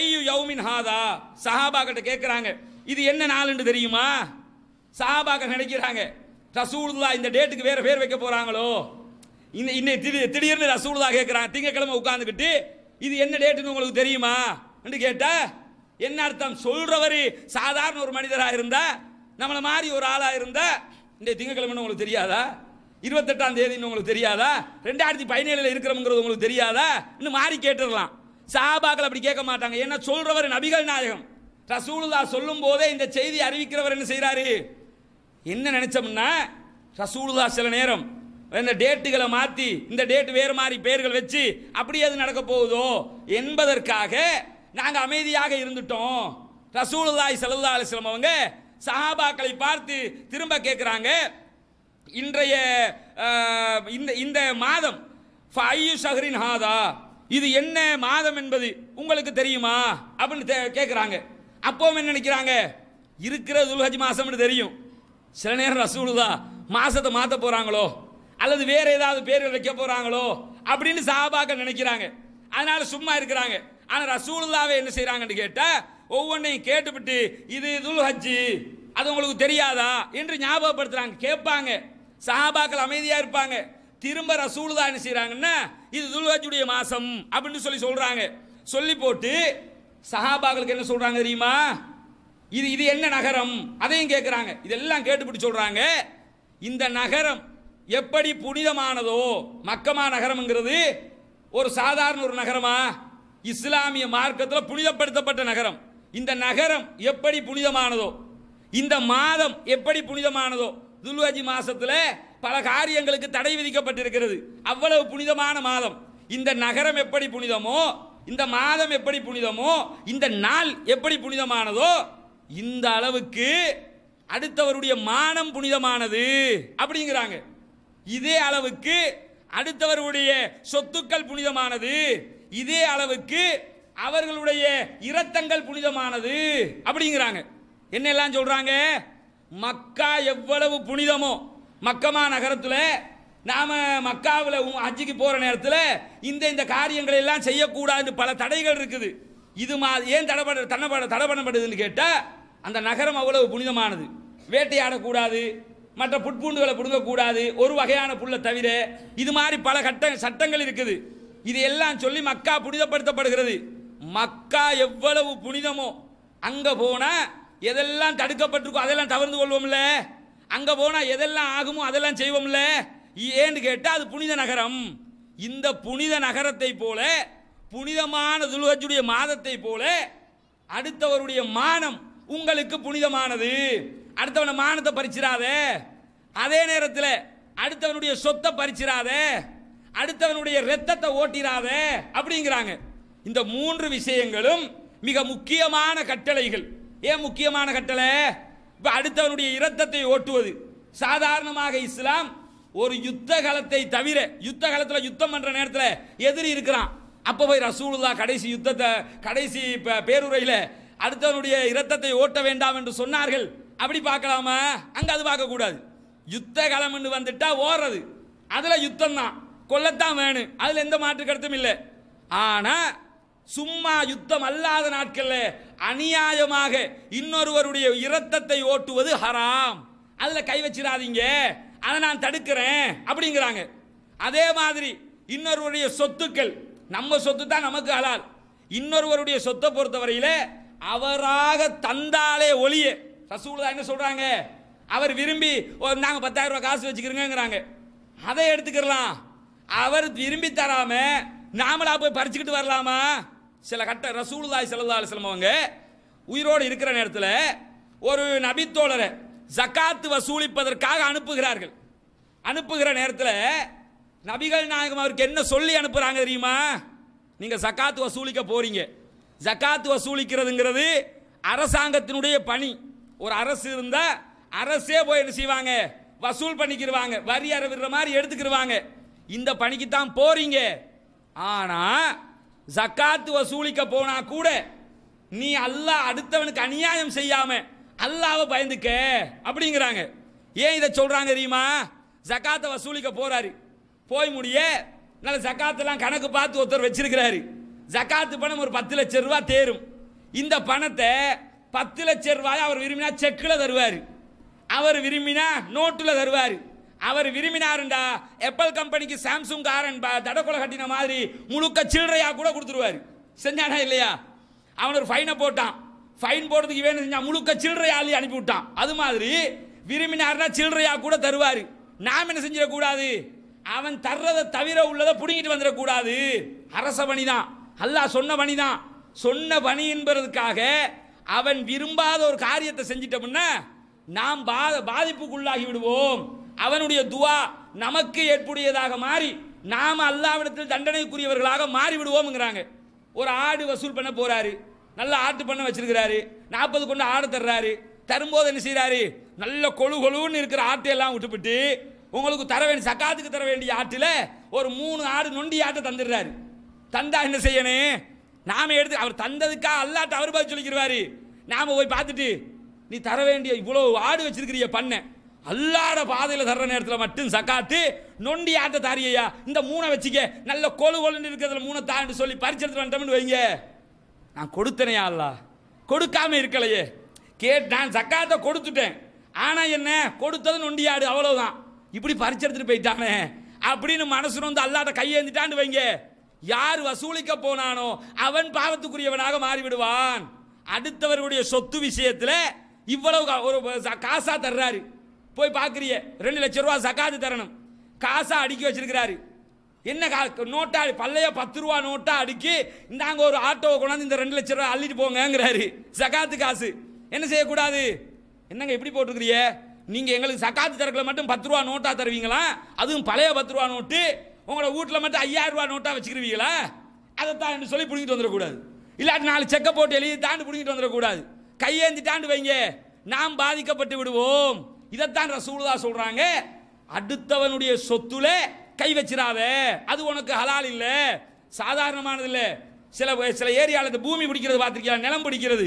ஐயு யௌமின் ஹாதா சஹாபாக்கிட்ட கேட்குறாங்க இது என்ன நாளுன்னு தெரியுமா சஹாபாக்கள் நினைக்கிறாங்க ரசூலுல்லா இந்த டேட்டுக்கு வேறு பேர் வைக்க போகிறாங்களோ இந்த இன்னைக்கு திடீர்னு ரசூலுல்லா கேட்குறாங்க திங்கக்கிழமை உட்காந்துக்கிட்டு இது என்ன டேட்டுன்னு உங்களுக்கு தெரியுமா என்று கேட்டால் என்ன அர்த்தம் சொல்கிறவர் சாதாரண ஒரு மனிதராக இருந்தால் நம்மளை மாதிரி ஒரு ஆளாக இருந்தால் இந்த திங்கக்கிழமைன்னு உங்களுக்கு தெரியாதா இருபத்தெட்டாம் தேதின்னு உங்களுக்கு தெரியாதா ரெண்டாயிரத்தி பதினேழில் இருக்கிறவங்கிறது உங்களுக்கு தெரியாதா இன்னும் மாறி கேட்டுடலாம் சாபாக்கள் அப்படி கேட்க மாட்டாங்க ஏன்னா சொல்றவர் நபிகள் நாயகம் ரசூலுல்லா சொல்லும் போதே இந்த செய்தி அறிவிக்கிறவர் என்ன செய்கிறாரு என்ன நினைச்சோம்னா ரசூலுல்லா சில நேரம் இந்த டேட்டுகளை மாற்றி இந்த டேட் வேறு மாதிரி பெயர்கள் வச்சு அப்படி அது நடக்க போகுதோ என்பதற்காக நாங்கள் அமைதியாக இருந்துட்டோம் ரசூலுல்லாய் சலுல்லா அலிஸ்லம் அவங்க சஹாபாக்களை பார்த்து திரும்ப கேட்குறாங்க இன்றைய இந்த இந்த மாதம் ஃபையு சஹரின் ஹாதா இது என்ன மாதம் என்பது உங்களுக்கு தெரியுமா அப்படின்னு கேட்குறாங்க அப்போவும் என்ன நினைக்கிறாங்க இருக்கிற துல்ஹஜ் மாதம்னு தெரியும் சில நேரம் ரசூலுதா மாதத்தை மாற்ற போகிறாங்களோ அல்லது வேறு ஏதாவது பேர் வைக்க போகிறாங்களோ அப்படின்னு சாபாக்க நினைக்கிறாங்க அதனால் சும்மா இருக்கிறாங்க ஆனால் ரசூலுதாவை என்ன செய்கிறாங்கன்னு கேட்டால் ஒவ்வொன்றையும் கேட்டுவிட்டு இது துல்ஹஜ்ஜி அது உங்களுக்கு தெரியாதா என்று ஞாபகப்படுத்துகிறாங்க கேட்பாங்க சஹாபாக்கள் அமைதியாக இருப்பாங்க திரும்ப ரசூல் தான் என்ன செய்கிறாங்கன்னா இது துல்ஹஜுடைய மாதம் அப்படின்னு சொல்லி சொல்கிறாங்க சொல்லி போட்டு சஹாபாக்களுக்கு என்ன சொல்கிறாங்க தெரியுமா இது இது என்ன நகரம் அதையும் கேட்குறாங்க இதெல்லாம் கேட்டுப்பிட்டு சொல்கிறாங்க இந்த நகரம் எப்படி புனிதமானதோ மக்கமா நகரம்ங்கிறது ஒரு சாதாரண ஒரு நகரமா இஸ்லாமிய மார்க்கத்தில் புனிதப்படுத்தப்பட்ட நகரம் இந்த நகரம் எப்படி புனிதமானதோ இந்த மாதம் எப்படி புனிதமானதோ துல்வஜி மாசத்துல பல காரியங்களுக்கு தடை விதிக்கப்பட்டிருக்கிறது அவ்வளவு புனிதமான மாதம் இந்த நகரம் எப்படி புனிதமோ இந்த மாதம் எப்படி புனிதமோ இந்த நாள் எப்படி புனிதமானதோ இந்த அளவுக்கு அடுத்தவருடைய மானம் புனிதமானது அப்படிங்கிறாங்க இதே அளவுக்கு அடுத்தவருடைய சொத்துக்கள் புனிதமானது இதே அளவுக்கு அவர்களுடைய இரத்தங்கள் புனிதமானது அப்படிங்கிறாங்க என்னெல்லாம் சொல்றாங்க மக்கா எவ்வளவு புனிதமோ மக்கமா நகரத்தில் நாம் மக்காவில் அஜிக்கு போகிற நேரத்தில் இந்த இந்த காரியங்களை எல்லாம் செய்யக்கூடாது பல தடைகள் இருக்குது இது மா ஏன் தடைப்பட தன்னப்பட தடை பண்ணப்படுதுன்னு கேட்டால் அந்த நகரம் அவ்வளவு புனிதமானது வேட்டையாடக்கூடாது மற்ற புட்பூண்டுகளை பிடுங்கக்கூடாது ஒரு வகையான புல்லை தவிர இது மாதிரி பல கட்ட சட்டங்கள் இருக்குது இது எல்லாம் சொல்லி மக்கா புனிதப்படுத்தப்படுகிறது மக்கா எவ்வளவு புனிதமோ அங்கே போனால் எதெல்லாம் தடுக்கப்பட்டிருக்கோ அதெல்லாம் தவிர்த்து கொள்வோம்ல அங்கே போனால் எதெல்லாம் ஆகுமோ அதெல்லாம் செய்வோம்ல ஏன்னு கேட்டால் அது புனித நகரம் இந்த புனித நகரத்தை போல புனிதமான துலுகஜுடைய மாதத்தை போல அடுத்தவருடைய மானம் உங்களுக்கு புனிதமானது அடுத்தவனை மானத்தை பறிச்சிடாத அதே நேரத்தில் அடுத்தவனுடைய சொத்தை பறிச்சிடாத அடுத்தவனுடைய ரத்தத்தை ஓட்டிடாத அப்படிங்கிறாங்க இந்த மூன்று விஷயங்களும் மிக முக்கியமான கட்டளைகள் ஏன் முக்கியமான கட்டளை இப்போ அடுத்தவனுடைய இரத்தத்தை ஓட்டுவது சாதாரணமாக இஸ்லாம் ஒரு யுத்த காலத்தை தவிர யுத்த காலத்தில் யுத்தம் பண்ணுற நேரத்தில் எதிரி இருக்கிறான் அப்போ போய் ரசூலுல்லா கடைசி யுத்தத்தை கடைசி பேருரையில் அடுத்தவனுடைய இரத்தத்தை ஓட்ட வேண்டாம் என்று சொன்னார்கள் அப்படி பார்க்கலாமா அங்கே அது பார்க்கக்கூடாது யுத்த காலம்னு வந்துட்டா ஓடுறது அதில் யுத்தம் தான் கொல்லத்தான் வேணும் அதில் எந்த மாற்று கருத்தும் இல்லை ஆனால் சும்மா யுத்தம் அல்லாத நாட்களில் அநியாயமாக இன்னொருவருடைய இரத்தத்தை ஓட்டுவது ஹராம் அதில் கை வச்சிடாதீங்க அதை நான் தடுக்கிறேன் அப்படிங்கிறாங்க அதே மாதிரி இன்னொருவருடைய சொத்துக்கள் நம்ம சொத்து தான் நமக்கு ஹலால் இன்னொருவருடைய சொத்தை பொறுத்தவரையில் அவராக தந்தாலே ஒளிய ரசூலா என்ன சொல்கிறாங்க அவர் விரும்பி நாங்கள் பத்தாயிரம் ரூபாய் காசு வச்சுக்கிறோங்கிறாங்க அதை எடுத்துக்கிறலாம் அவர் விரும்பி தராம நாமளா போய் பறிச்சுக்கிட்டு வரலாமா சில கட்ட ரசூலுதாய் செலவுதாய் அலிஸ்லம் அவங்க உயிரோடு இருக்கிற நேரத்தில் ஒரு நபித்தோழரை ஜக்காத்து வசூலிப்பதற்காக அனுப்புகிறார்கள் அனுப்புகிற நேரத்தில் நபிகள் நாயகம் அவருக்கு என்ன சொல்லி அனுப்புகிறாங்க தெரியுமா நீங்கள் ஜக்காத்து வசூலிக்க போகிறீங்க ஜக்காத்து வசூலிக்கிறதுங்கிறது அரசாங்கத்தினுடைய பணி ஒரு அரசு இருந்தால் அரசே போய் என்ன செய்வாங்க வசூல் பண்ணிக்கிடுவாங்க வரி அறவிடுற மாதிரி எடுத்துக்கிடுவாங்க இந்த பணிக்கு தான் போகிறீங்க ஆனால் ஜக்காத்து வசூலிக்க போனா கூட நீ அல்லாஹ் அடுத்தவனுக்கு அநியாயம் செய்யாம அல்லாவை பயந்துக்க அப்படிங்கிறாங்க ஏன் இதை சொல்றாங்க தெரியுமா ஜக்காத்தை வசூலிக்க போறாரு போய் முடிய நல்ல ஜக்காத்தெல்லாம் கணக்கு பார்த்து ஒருத்தர் வச்சிருக்கிறாரு ஜக்காத்து பணம் ஒரு பத்து லட்சம் ரூபா தேரும் இந்த பணத்தை பத்து லட்சம் ரூபாய் அவர் விரும்பினா செக்கில் தருவார் அவர் விரும்பினா நோட்டில் தருவார் அவர் விரும்பினாருண்டா எப்பல் கம்பெனிக்கு சாம்சுங் காரன்பா தடக்குலை கட்டின மாதிரி முழுக்க சில்லறையாக கூட கொடுத்துருவார் செஞ்சானா இல்லையா அவன் ஒரு ஃபைனை போட்டான் ஃபைன் போடுறதுக்கு வேணும் செஞ்சான் முழுக்க சில்லறையா ஆளி அனுப்பிவிட்டான் அது மாதிரி விரும்பினார்னா சில்லறையாக கூட தருவார் நாம் என்ன செஞ்சிடக்கூடாது அவன் தர்றதை தவிர உள்ளதை பிடுங்கிட்டு வந்துடக்கூடாது அரச பணி தான் அல்லாஹ் சொன்ன பணி தான் சொன்ன பணி என்பதற்காக அவன் விரும்பாத ஒரு காரியத்தை செஞ்சிட்டோம்னா நாம் பா பாதிப்புக்குள்ளாகி விடுவோம் அவனுடைய துவா நமக்கு ஏற்புடையதாக மாறி நாம் அல்லாவிடத்தில் தண்டனைக்குரியவர்களாக மாறிவிடுவோம்ங்கிறாங்க ஒரு ஆடு வசூல் பண்ண போகிறாரு நல்ல ஆட்டு பண்ண வச்சிருக்கிறாரு நாற்பது கொண்டு ஆடு தர்றாரு தரும்போது என்ன செய்கிறாரு நல்ல கொழு கொழுன்னு இருக்கிற எல்லாம் விட்டுவிட்டு உங்களுக்கு தர வேண்டிய சக்காத்துக்கு தர வேண்டிய ஆட்டில் ஒரு மூணு ஆடு நொண்டி ஆட்டை தந்துடுறாரு தந்தா என்ன செய்யணும் நாம எடுத்து அவர் தந்ததுக்கா அல்லாட்ட அவர் பார்த்து சொல்லிக்கிறாரு நாம் போய் பார்த்துட்டு நீ தர வேண்டிய இவ்வளோ ஆடு வச்சிருக்கிறீ பண்ணை அல்லாட பாதையில் தர்ற நேரத்தில் மட்டும் சக்காத்து நொண்டி ஆட்ட தாரியையா இந்த மூணை வச்சுக்க நல்ல கொலு கொலுன்னு இருக்கிறதுல மூணை தாண்டு சொல்லி பரிச்செடுத்து வந்துட்டோம்னு வைங்க நான் கொடுத்தனையா அல்ல கொடுக்காம இருக்கலையே கேட்டான் நான் சக்காத்தை கொடுத்துட்டேன் ஆனால் என்ன கொடுத்தது நொண்டியாடு அவ்வளோதான் இப்படி பறிச்செடுத்துட்டு போயிட்டானே அப்படின்னு மனசு வந்து அல்லாட்ட கையேந்திட்டான்னு வைங்க யார் வசூலிக்க போனானோ அவன் பாவத்துக்குரியவனாக மாறிவிடுவான் அடுத்தவருடைய சொத்து விஷயத்தில் இவ்வளவு ஒரு காசா தர்றாரு போய் பார்க்குறிய ரெண்டு லட்ச ரூபா சக்காத்து தரணும் காசாக அடுக்கி வச்சிருக்கிறாரு என்ன கா நோட்டா பல்லைய பத்து ரூபா நோட்டா அடுக்கி இந்தாங்க ஒரு ஆட்டோவை கொண்டாந்து இந்த ரெண்டு லட்ச ரூபா அள்ளிட்டு போங்கிறாரு சக்காத்து காசு என்ன செய்யக்கூடாது என்னங்க எப்படி போட்டிருக்கிறிய நீங்கள் எங்களுக்கு சக்காத்து தரக்கில் மட்டும் பத்து ரூபா நோட்டாக தருவீங்களா அதுவும் பழைய பத்து ரூபா நோட்டு உங்களோட வீட்டில் மட்டும் ஐயாயிரம் ரூபா நோட்டாக வச்சுக்கிருவீங்களா அதைத்தான் சொல்லி பிடிங்கிட்டு வந்துடக்கூடாது இல்லாட்டி நாலு செக்கை போட்டு எழுதி தாண்டு பிடிங்கிட்டு வந்துடக்கூடாது கையேந்தி தாண்டு வைங்க நாம் பாதிக்கப்பட்டு விடுவோம் இதைத்தான் ரசூலுதா சொல்றாங்க அடுத்தவனுடைய சொத்துல கை வச்சிடாத அது உனக்கு ஹலால் இல்லை சாதாரணமானது இல்லை சில சில ஏரியாவில் இந்த பூமி பிடிக்கிறது பார்த்துருக்கியா நிலம் பிடிக்கிறது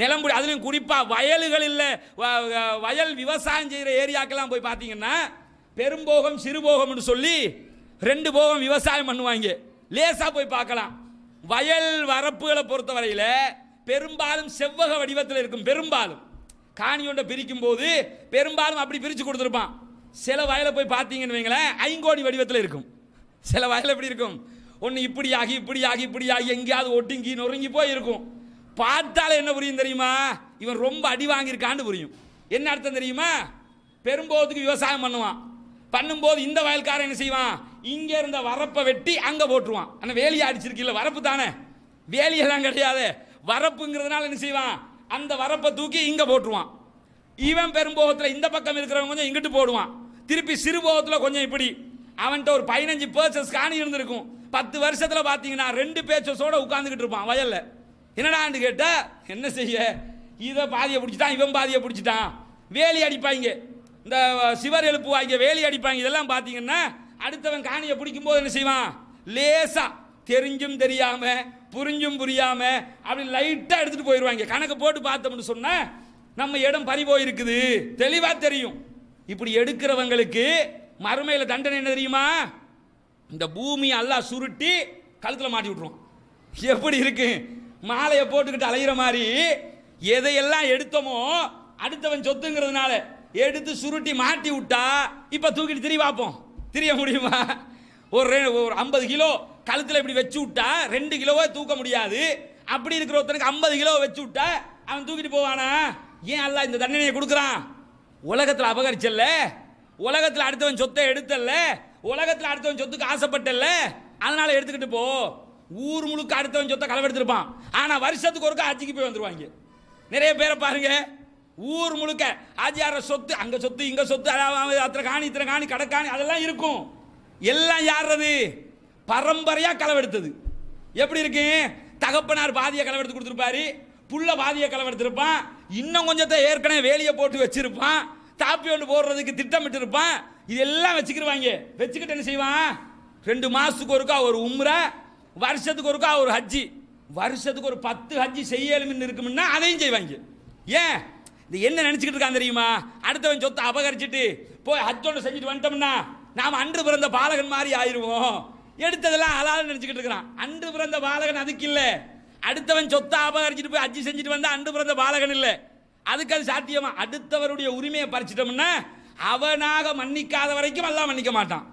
நிலம் பிடி அதுலேயும் குறிப்பாக வயல்கள் இல்லை வயல் விவசாயம் செய்கிற ஏரியாக்கெல்லாம் போய் பார்த்தீங்கன்னா பெரும்போகம் சிறுபோகம்னு சொல்லி ரெண்டு போகம் விவசாயம் பண்ணுவாங்க லேசாக போய் பார்க்கலாம் வயல் வரப்புகளை பொறுத்தவரையில் பெரும்பாலும் செவ்வக வடிவத்தில் இருக்கும் பெரும்பாலும் காணியோண்டை பிரிக்கும் போது பெரும்பாலும் அப்படி பிரித்து கொடுத்துருப்பான் சில வயலை போய் பார்த்தீங்கன்னு வைங்களேன் ஐங்கோடி வடிவத்தில் இருக்கும் சில வயலை எப்படி இருக்கும் ஒன்று இப்படி ஆகி இப்படி ஆகி இப்படி ஆகி எங்கேயாவது ஒட்டுங்கி நொறுங்கி போய் இருக்கும் பார்த்தாலே என்ன புரியும் தெரியுமா இவன் ரொம்ப அடி வாங்கியிருக்கான்னு புரியும் என்ன அர்த்தம் தெரியுமா பெரும்போதுக்கு விவசாயம் பண்ணுவான் பண்ணும்போது இந்த வயல்காரன் என்ன செய்வான் இங்கே இருந்த வரப்பை வெட்டி அங்கே போட்டுருவான் ஆனால் வேலியை அடிச்சிருக்கில்ல வரப்பு தானே வேலியெல்லாம் கிடையாது வரப்புங்கிறதுனால என்ன செய்வான் அந்த வரப்பை தூக்கி இங்கே போட்டுருவான் இவன் பெரும்போகத்தில் இந்த பக்கம் இருக்கிறவன் கொஞ்சம் இங்கிட்டு போடுவான் திருப்பி சிறுபோகத்தில் கொஞ்சம் இப்படி அவன்கிட்ட ஒரு பதினஞ்சு பேர்சஸ் காணி இருந்திருக்கும் பத்து வருஷத்தில் பார்த்தீங்கன்னா ரெண்டு பேச்சஸோடு உட்காந்துக்கிட்டு இருப்பான் வயலில் என்னடான்னு கேட்டால் என்ன செய்ய இதை பாதியை பிடிச்சிட்டான் இவன் பாதியை பிடிச்சிட்டான் வேலி அடிப்பாங்க இந்த சிவர் வாங்கிய வேலி அடிப்பாங்க இதெல்லாம் பார்த்தீங்கன்னா அடுத்தவன் காணியை பிடிக்கும்போது என்ன செய்வான் லேசாக தெரிஞ்சும் தெரியாமல் புரிஞ்சும் புரியாமல் அப்படி லைட்டாக எடுத்துகிட்டு போயிடுவாங்க கணக்கு போட்டு பார்த்தோம்னு சொன்னால் நம்ம இடம் பறி போயிருக்குது தெளிவாக தெரியும் இப்படி எடுக்கிறவங்களுக்கு மறுமையில் தண்டனை என்ன தெரியுமா இந்த பூமி எல்லாம் சுருட்டி கழுத்தில் மாட்டி விட்ருவோம் எப்படி இருக்கு மாலையை போட்டுக்கிட்டு அலையிற மாதிரி எதையெல்லாம் எடுத்தோமோ அடுத்தவன் சொத்துங்கிறதுனால எடுத்து சுருட்டி மாட்டி விட்டா இப்போ தூக்கிட்டு திரி பார்ப்போம் தெரிய முடியுமா ஒரு ஒரு ஐம்பது கிலோ கழுத்தில் இப்படி வச்சு விட்டா ரெண்டு கிலோவே தூக்க முடியாது அப்படி இருக்கிற ஒருத்தனுக்கு ஐம்பது கிலோ வச்சு விட்டா அவன் தூக்கிட்டு போவானா ஏன் அல்ல இந்த தண்டனையை கொடுக்குறான் உலகத்தில் அபகரிச்சல்ல உலகத்தில் அடுத்தவன் சொத்தை எடுத்தல்ல உலகத்தில் அடுத்தவன் சொத்துக்கு ஆசைப்பட்டல்ல அதனால் எடுத்துக்கிட்டு போ ஊர் முழுக்க அடுத்தவன் சொத்தை களவெடுத்திருப்பான் ஆனால் வருஷத்துக்கு ஒருக்கா ஆட்சிக்கு போய் வந்துடுவாங்க நிறைய பேரை பாருங்க ஊர் முழுக்க ஆஜியார சொத்து அங்கே சொத்து இங்கே சொத்து அத்தனை காணி இத்தனை காணி கடக்காணி அதெல்லாம் இருக்கும் எல்லாம் யாரது பரம்பரையாக களவெடுத்தது எப்படி இருக்கு தகப்பனார் பாதியை களவெடுத்து கொடுத்துருப்பாரு புள்ள பாதியை களவெடுத்திருப்பான் இன்னும் கொஞ்சத்தை ஏற்கனவே வேலியை போட்டு வச்சிருப்பான் தாப்பி ஒன்று போடுறதுக்கு திட்டமிட்டு இருப்பான் இதெல்லாம் வச்சுக்கிருவாங்க வச்சுக்கிட்டு என்ன செய்வான் ரெண்டு மாதத்துக்கு ஒருக்கா ஒரு உம்ரா வருஷத்துக்கு ஒருக்கா ஒரு ஹஜ்ஜி வருஷத்துக்கு ஒரு பத்து ஹஜ்ஜி செய்யலுமின்னு இருக்கும்னா அதையும் செய்வாங்க ஏன் இது என்ன நினச்சிக்கிட்டு இருக்கான் தெரியுமா அடுத்தவன் சொத்தை அபகரிச்சுட்டு போய் ஹஜ்ஜோட செஞ்சுட்டு வந்துட்டோம்னா நாம் அன்று பிறந்த பாலகன் மாதிரி ஆயிடுவோம் எடுத்ததெல்லாம் அலால் நினச்சிக்கிட்டு இருக்கிறான் அன்று பிறந்த பாலகன் அதுக்கு இல்லை அடுத்தவன் சொத்தை அபகரிச்சிட்டு போய் அஜி செஞ்சுட்டு வந்தால் அன்று பிறந்த பாலகன் இல்லை அதுக்கு அது சாத்தியமா அடுத்தவருடைய உரிமையை பறிச்சிட்டோம்னா அவனாக மன்னிக்காத வரைக்கும் எல்லாம் மன்னிக்க மாட்டான்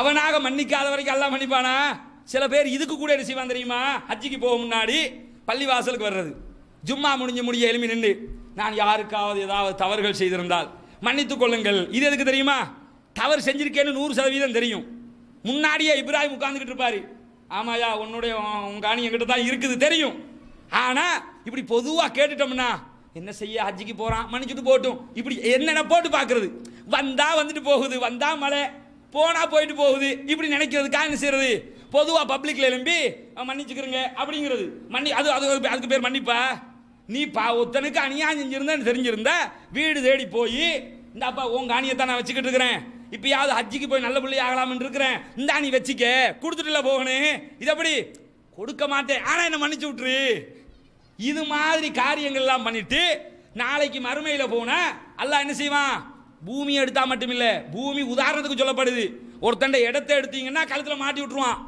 அவனாக மன்னிக்காத வரைக்கும் எல்லாம் மன்னிப்பானா சில பேர் இதுக்கு கூட என்ன செய்வான் தெரியுமா ஹஜ்ஜிக்கு போக முன்னாடி பள்ளிவாசலுக்கு வர்றது ஜும்மா முடிஞ்சு முடிய எழுமி நின்று நான் யாருக்காவது ஏதாவது தவறுகள் செய்திருந்தால் மன்னித்துக் கொள்ளுங்கள் இது எதுக்கு தெரியுமா தவறு செஞ்சுருக்கேன்னு நூறு சதவீதம் தெரியும் முன்னாடியே இப்ராஹிம் உட்காந்துக்கிட்டு இருப்பார் ஆமாயா உன்னுடைய உன் காணி என்கிட்ட தான் இருக்குது தெரியும் ஆனால் இப்படி பொதுவாக கேட்டுட்டோம்னா என்ன செய்ய ஹஜ்ஜிக்கு போகிறான் மன்னிச்சுட்டு போட்டும் இப்படி என்னென்ன போட்டு பார்க்குறது வந்தால் வந்துட்டு போகுது வந்தால் மழை போனால் போயிட்டு போகுது இப்படி நினைக்கிறதுக்கா என்ன செய்யறது பொதுவாக பப்ளிக்கில் எழும்பி மன்னிச்சுக்கிறங்க அப்படிங்கிறது மன்னி அது அது அதுக்கு பேர் மன்னிப்பா நீ பா ஒத்தனுக்கு அநியாயம் செஞ்சுருந்தேன்னு தெரிஞ்சிருந்த வீடு தேடி போய் இந்த அப்பா உன் காணியை தான் நான் வச்சுக்கிட்டு இருக்கிறேன் இப்பயாவது ஹஜ்ஜிக்கு போய் நல்ல பிள்ளை ஆகலாம் இருக்கிறேன் இந்தா நீ வச்சுக்க கொடுத்துட்டுல போகணும் இது எப்படி கொடுக்க மாட்டேன் ஆனா என்ன மன்னிச்சு விட்ரு இது மாதிரி காரியங்கள்லாம் பண்ணிட்டு நாளைக்கு மறுமையில் போனால் அல்ல என்ன செய்வான் பூமி எடுத்தால் மட்டும் இல்லை பூமி உதாரணத்துக்கு சொல்லப்படுது ஒருத்தண்ட இடத்த எடுத்தீங்கன்னா கழுத்தில் மாட்டி விட்ருவான்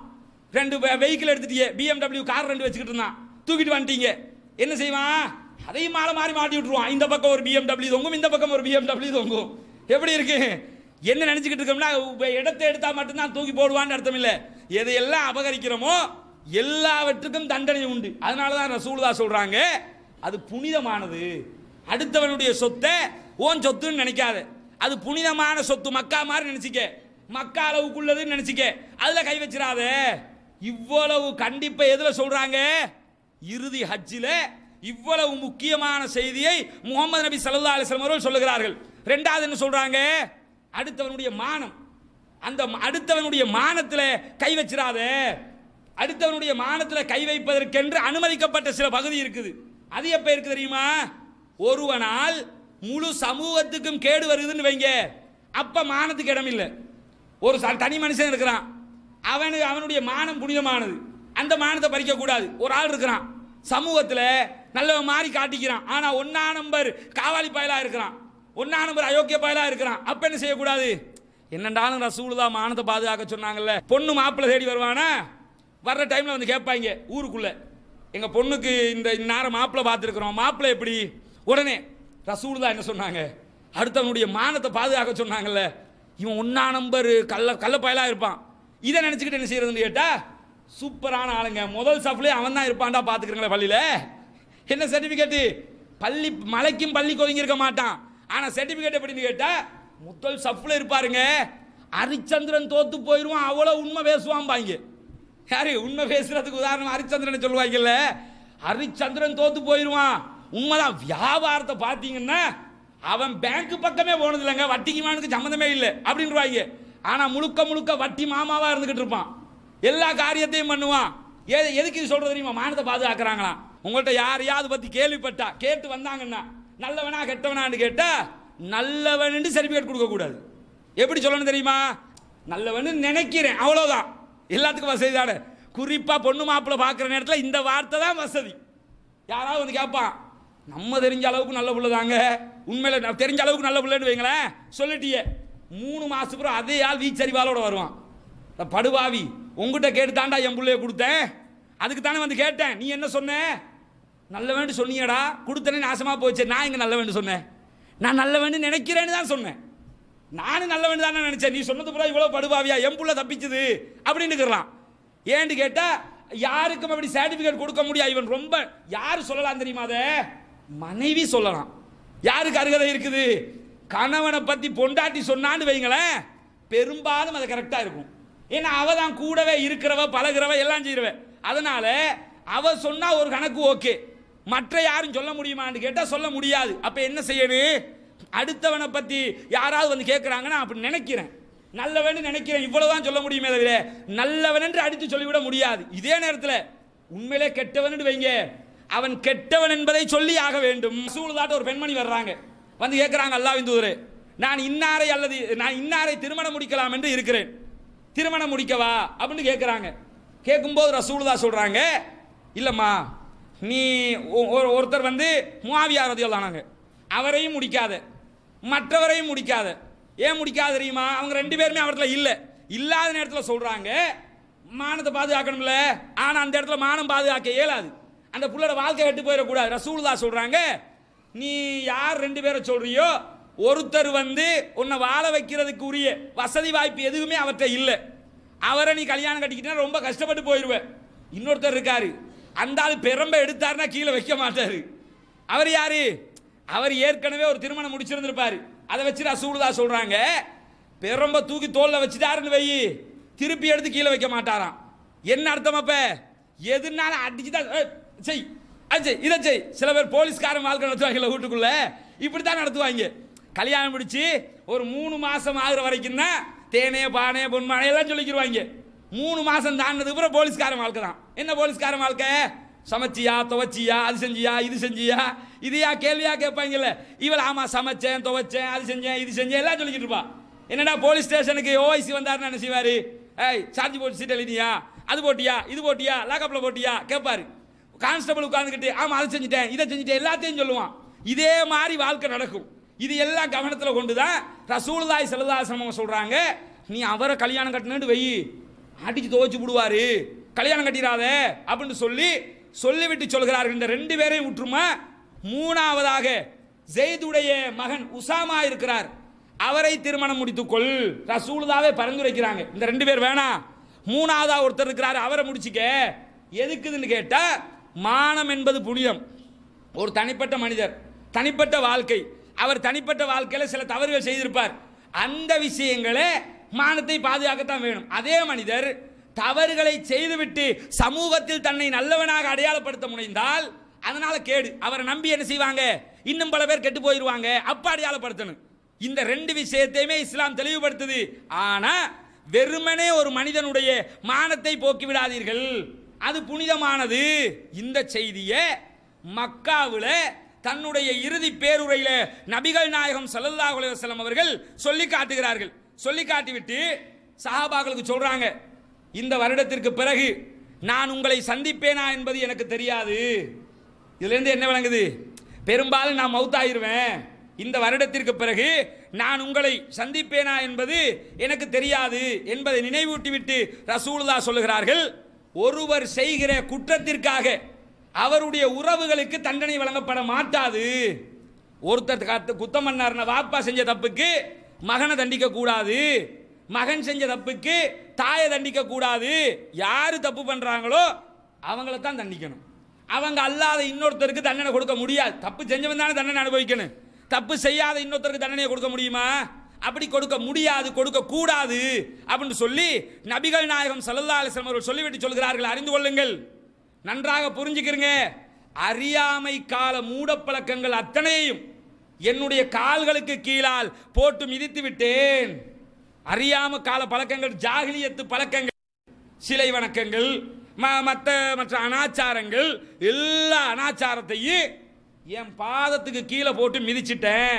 ரெண்டு வெஹிக்கிள் எடுத்துட்டியே பிஎம்டபிள்யூ கார் ரெண்டு வச்சுக்கிட்டு இருந்தான் தூக்கிட்டு வந்துட்டீங்க என்ன செய்வான் அதையும் மாலை மாறி மாட்டி விட்ருவான் இந்த பக்கம் ஒரு பிஎம்டபிள்யூ தொங்கும் இந்த பக்கம் ஒரு பிஎம்டபிள்யூ தொங்கும் எப்படி இருக்குது என்ன நினச்சிக்கிட்டு இருக்கோம்னா இடத்தை எடுத்தால் மட்டும்தான் தூக்கி போடுவான்னு அர்த்தம் இல்லை எதையெல்லாம் அபகரிக்கிறோமோ எல்லாவற்றுக்கும் தண்டனை உண்டு அதனால தான் ரசூலுதா சொல்கிறாங்க அது புனிதமானது அடுத்தவனுடைய சொத்தை ஓன் சொத்துன்னு நினைக்காத அது புனிதமான சொத்து மக்கா மாதிரி நினச்சிக்க மக்கா அளவுக்குள்ளதுன்னு நினச்சிக்க அதில் கை வச்சிடாத இவ்வளவு கண்டிப்பாக எதில் சொல்கிறாங்க இறுதி ஹஜ்ஜில் இவ்வளவு முக்கியமான செய்தியை முகமது நபி சல்லா அலிஸ்லம் அவர்கள் சொல்லுகிறார்கள் ரெண்டாவது என்ன சொல்கிறாங்க அடுத்தவனுடைய மானம் அந்த அடுத்தவனுடைய மானத்தில் கை வச்சிடாத அடுத்தவனுடைய மானத்தில் கை வைப்பதற்கென்று அனுமதிக்கப்பட்ட சில பகுதி இருக்குது அது எப்போ இருக்குது தெரியுமா ஒருவனால் முழு சமூகத்துக்கும் கேடு வருதுன்னு வைங்க அப்போ மானத்துக்கு இடம் இல்லை ஒரு தனி மனுஷன் இருக்கிறான் அவனு அவனுடைய மானம் புனிதமானது அந்த மானத்தை பறிக்கக்கூடாது ஒரு ஆள் இருக்கிறான் சமூகத்தில் நல்ல மாதிரி காட்டிக்கிறான் ஆனால் ஒன்றா நம்பர் காவாலி பயலாக இருக்கிறான் ஒன்னானவர் நம்பர் அயோக்கிய பயலா இருக்கிறான் அப்ப என்ன செய்யக்கூடாது என்னண்டாலும் ரசூலுதா மானத்தை பாதுகாக்க சொன்னாங்கல்ல பொண்ணு மாப்பிள்ளை தேடி வருவானா வர்ற டைமில் வந்து கேட்பாங்க ஊருக்குள்ளே எங்கள் பொண்ணுக்கு இந்த நேரம் மாப்பிள்ளை பார்த்துருக்குறோம் மாப்பிள்ளை எப்படி உடனே ரசூல் தான் என்ன சொன்னாங்க அடுத்தவனுடைய மானத்தை பாதுகாக்க சொன்னாங்கல்ல இவன் ஒன்னா நம்பர் கள்ள கள்ள பயலாக இருப்பான் இதை நினச்சிக்கிட்டு என்ன செய்யறதுன்னு கேட்டால் சூப்பரான ஆளுங்க முதல் சஃப்லே அவன் தான் இருப்பான்டா பார்த்துக்கிறங்களே பள்ளியில் என்ன சர்டிஃபிகேட்டு பள்ளி மலைக்கும் பள்ளி கொதுங்கி இருக்க மாட்டான் ஆனால் சர்டிஃபிகேட் எப்படின்னு கேட்டால் முதல் சஃப்பில் இருப்பாருங்க ஹரிச்சந்திரன் தோத்து போயிடுவான் அவ்வளோ உண்மை பேசுவான் பாங்க யாரு உண்மை பேசுறதுக்கு உதாரணம் ஹரிச்சந்திரன் சொல்லுவாங்கல்ல ஹரிச்சந்திரன் தோத்து போயிடுவான் உண்மைதான் வியாபாரத்தை பார்த்தீங்கன்னா அவன் பேங்க் பக்கமே போனது இல்லைங்க வட்டிக்கு மானுக்கு சம்மந்தமே இல்லை அப்படின்றவாங்க ஆனால் முழுக்க முழுக்க வட்டி மாமாவாக இருந்துக்கிட்டு இருப்பான் எல்லா காரியத்தையும் பண்ணுவான் எதுக்கு இது சொல்கிறது தெரியுமா மானத்தை பாதுகாக்கிறாங்களாம் உங்கள்கிட்ட யாரையாவது பற்றி கேள்விப்பட்டா கேட்டு வந்தாங்கன்னா நல்லவனா கெட்டவனான்னு கேட்டால் நல்லவன்னு சர்டிஃபிகேட் கொடுக்கக்கூடாது எப்படி சொல்லணும் தெரியுமா நல்லவன்னு நினைக்கிறேன் அவ்வளோதான் எல்லாத்துக்கும் வசதி தானே குறிப்பாக பொண்ணு மாப்பிள்ளை பார்க்குற நேரத்தில் இந்த வார்த்தை தான் வசதி யாராவது வந்து கேட்பான் நம்ம தெரிஞ்ச அளவுக்கு நல்ல பிள்ளை தாங்க உண்மையில் தெரிஞ்ச அளவுக்கு நல்ல பிள்ளைன்னு வைங்களேன் சொல்லிட்டியே மூணு மாதத்துக்கு அதே ஆள் வீச்சரிவாலோட வருவான் படுபாவி உங்ககிட்ட கேட்டு தாண்டா என் பிள்ளைய கொடுத்தேன் அதுக்கு தானே வந்து கேட்டேன் நீ என்ன சொன்ன நல்ல வேண்டு சொன்னீங்கடா கொடுத்தனே நாசமாக போச்சு நான் இங்கே வேண்டு சொன்னேன் நான் நல்ல வேண்டு நினைக்கிறேன்னு தான் சொன்னேன் நானும் வேண்டு தானே நினச்சேன் நீ சொன்னது பூரா இவ்வளோ படுபாவியா என் புள்ள தப்பிச்சுது அப்படின்னுக்கிறான் ஏன்னு கேட்டால் யாருக்கும் அப்படி சர்டிஃபிகேட் கொடுக்க முடியாது இவன் ரொம்ப யாரு சொல்லலாம் தெரியுமா அதை மனைவி சொல்லலாம் யாருக்கு அருகதை இருக்குது கணவனை பற்றி பொண்டாட்டி சொன்னான்னு வைங்களேன் பெரும்பாலும் அது கரெக்டாக இருக்கும் ஏன்னா அவ தான் கூடவே இருக்கிறவ பழகிறவ எல்லாம் செய்யறவ அதனால் அவ சொன்னால் ஒரு கணக்கு ஓகே மற்ற யாரும் சொல்ல முடியுமான்னு கேட்டால் சொல்ல முடியாது அப்போ என்ன செய்யணும் அடுத்தவனை பற்றி யாராவது வந்து கேட்குறாங்கன்னா அப்படி நினைக்கிறேன் நல்லவன் நினைக்கிறேன் இவ்வளோதான் சொல்ல முடியுமே தவிர நல்லவன் என்று அடித்து சொல்லிவிட முடியாது இதே நேரத்தில் உண்மையிலே கெட்டவன் வைங்க அவன் கெட்டவன் என்பதை சொல்லி ஆக வேண்டும் சூழ்தாட்ட ஒரு பெண்மணி வர்றாங்க வந்து கேட்குறாங்க அல்லாவின் தூதரே நான் இன்னாரை அல்லது நான் இன்னாரை திருமணம் முடிக்கலாம் என்று இருக்கிறேன் திருமணம் முடிக்கவா அப்படின்னு கேட்குறாங்க கேட்கும்போது ரசூலுதா சொல்கிறாங்க இல்லைம்மா நீ ஒருத்தர் வந்து முவாவியார் ரதியல்லானாங்க அவரையும் முடிக்காத மற்றவரையும் முடிக்காத ஏன் முடிக்காத தெரியுமா அவங்க ரெண்டு பேருமே அவரத்தில் இல்லை இல்லாத நேரத்தில் சொல்கிறாங்க மானத்தை பாதுகாக்கணும்ல ஆனால் அந்த இடத்துல மானம் பாதுகாக்க இயலாது அந்த பிள்ளோட வாழ்க்கை கட்டு போயிடக்கூடாது ரசூல்தா சொல்கிறாங்க நீ யார் ரெண்டு பேரை சொல்கிறியோ ஒருத்தர் வந்து உன்னை வாழ வைக்கிறதுக்கு உரிய வசதி வாய்ப்பு எதுவுமே அவர்கிட்ட இல்லை அவரை நீ கல்யாணம் கட்டிக்கிட்டா ரொம்ப கஷ்டப்பட்டு போயிடுவேன் இன்னொருத்தர் இருக்காரு அந்த ஆள் பெரம்ப எடுத்தாருன்னா கீழே வைக்க மாட்டார் அவர் யார் அவர் ஏற்கனவே ஒரு திருமணம் முடிச்சிருந்திருப்பார் அதை வச்சு ரசூலுதா சொல்கிறாங்க பெரம்ப தூக்கி தோலில் வச்சுட்டாருன்னு வை திருப்பி எடுத்து கீழே வைக்க மாட்டாராம் என்ன அர்த்தம் அப்போ எதுனாலும் அடிச்சுதான் செய் இதை செய் சில பேர் போலீஸ்காரன் வாழ்க்கை நடத்துவாங்க வீட்டுக்குள்ளே இப்படி தான் நடத்துவாங்க கல்யாணம் பிடிச்சி ஒரு மூணு மாதம் ஆகிற வரைக்கும் தான் தேனே பானே பொன்மானே எல்லாம் சொல்லிக்கிடுவாங்க மூணு மாதம் தாண்டதுக்கு அப்புறம் போலீஸ்காரன் வாழ்க்கை தான் என்ன போலீஸ்காரன் வாழ்க்கை சமைச்சியா துவைச்சியா அது செஞ்சியா இது செஞ்சியா இதையா கேள்வியா கேட்பாங்கல்ல இவள் ஆமா சமைச்சேன் துவைச்சேன் அது செஞ்சேன் இது செஞ்சேன் எல்லாம் சொல்லிக்கிட்டு இருப்பா என்னடா போலீஸ் ஸ்டேஷனுக்கு ஓய்சி வந்தாருன்னு என்ன செய்வாரு ஏய் சார்ஜ் போட்டு சீட் எழுதியா அது போட்டியா இது போட்டியா லாக்அப்ல போட்டியா கேட்பாரு கான்ஸ்டபிள் உட்காந்துக்கிட்டு ஆமாம் அதை செஞ்சுட்டேன் இதை செஞ்சுட்டேன் எல்லாத்தையும் சொல்லுவான் இதே மாதிரி வாழ்க்கை நடக்கும் இது எல்லாம் கவனத்தில் கொண்டு தான் ரசூல்தாய் செல்லதாசனம் சொல்கிறாங்க நீ அவரை கல்யாணம் கட்டணுன்னு வெயி அடித்து துவைச்சு விடுவாரு கல்யாணம் கட்டிடாத அப்படின்னு சொல்லி சொல்லிவிட்டு சொல்கிறார்கள் இந்த ரெண்டு பேரையும் விட்டுருமா மூணாவதாக ஜெய்துடைய மகன் உசாமா இருக்கிறார் அவரை திருமணம் முடித்துக்கொள் ரசூலுதாவே பரிந்துரைக்கிறாங்க இந்த ரெண்டு பேர் வேணாம் மூணாவதா ஒருத்தர் இருக்கிறார் அவரை முடிச்சிக்க எதுக்குதுன்னு கேட்டால் மானம் என்பது புனிதம் ஒரு தனிப்பட்ட மனிதர் தனிப்பட்ட வாழ்க்கை அவர் தனிப்பட்ட வாழ்க்கையில் சில தவறுகள் செய்திருப்பார் அந்த விஷயங்களே மானத்தை பாதுகாக்கத்தான் வேணும் அதே மனிதர் தவறுகளை செய்துவிட்டு சமூகத்தில் தன்னை நல்லவனாக அடையாளப்படுத்த முனைந்தால் அதனால கேடு அவரை நம்பி என்ன செய்வாங்க இன்னும் பல பேர் கெட்டு போயிடுவாங்க அப்ப அடையாளப்படுத்தணும் இந்த ரெண்டு விஷயத்தையுமே இஸ்லாம் தெளிவுபடுத்துது ஆனா வெறுமனே ஒரு மனிதனுடைய மானத்தை போக்கி விடாதீர்கள் அது புனிதமானது இந்த செய்தியை மக்காவில் தன்னுடைய இறுதி பேருரையில் நபிகள் நாயகம் சல்லல்லா உலகம் அவர்கள் சொல்லி காட்டுகிறார்கள் சொல்லி காட்டிவிட்டு சஹாபாக்களுக்கு சொல்றாங்க இந்த வருடத்திற்கு பிறகு நான் உங்களை சந்திப்பேனா என்பது எனக்கு தெரியாது இதுலேருந்து என்ன விளங்குது பெரும்பாலும் நான் மவுத்தாயிருவேன் இந்த வருடத்திற்கு பிறகு நான் உங்களை சந்திப்பேனா என்பது எனக்கு தெரியாது என்பதை நினைவூட்டிவிட்டு ரசூலுல்லா சொல்லுகிறார்கள் ஒருவர் செய்கிற குற்றத்திற்காக அவருடைய உறவுகளுக்கு தண்டனை வழங்கப்பட மாட்டாது ஒருத்தர் குத்தம் பண்ணார்னா வாப்பா செஞ்ச தப்புக்கு மகனை தண்டிக்க கூடாது மகன் செஞ்ச தப்புக்கு தாயை தண்டிக்க கூடாது யார் தப்பு பண்ணுறாங்களோ அவங்கள தான் தண்டிக்கணும் அவங்க அல்லாத இன்னொருத்தருக்கு தண்டனை கொடுக்க முடியாது தப்பு செஞ்சவன் தானே தண்டனை அனுபவிக்கணும் தப்பு செய்யாத இன்னொருத்தருக்கு தண்டனையை கொடுக்க முடியுமா அப்படி கொடுக்க முடியாது கொடுக்க கூடாது அப்படின்னு சொல்லி நபிகள் நாயகம் சல்லா அலிஸ்லம் அவர்கள் சொல்லிவிட்டு சொல்கிறார்கள் அறிந்து கொள்ளுங்கள் நன்றாக புரிஞ்சுக்கிறீங்க அறியாமை கால மூடப்பழக்கங்கள் அத்தனையும் என்னுடைய கால்களுக்கு கீழால் போட்டு மிதித்து விட்டேன் அறியாம கால பழக்கங்கள் ஜாகிலியத்து பழக்கங்கள் சிலை வணக்கங்கள் மற்ற மற்ற அனாச்சாரங்கள் எல்லா அனாச்சாரத்தையும் என் பாதத்துக்கு கீழே போட்டு மிதிச்சிட்டேன்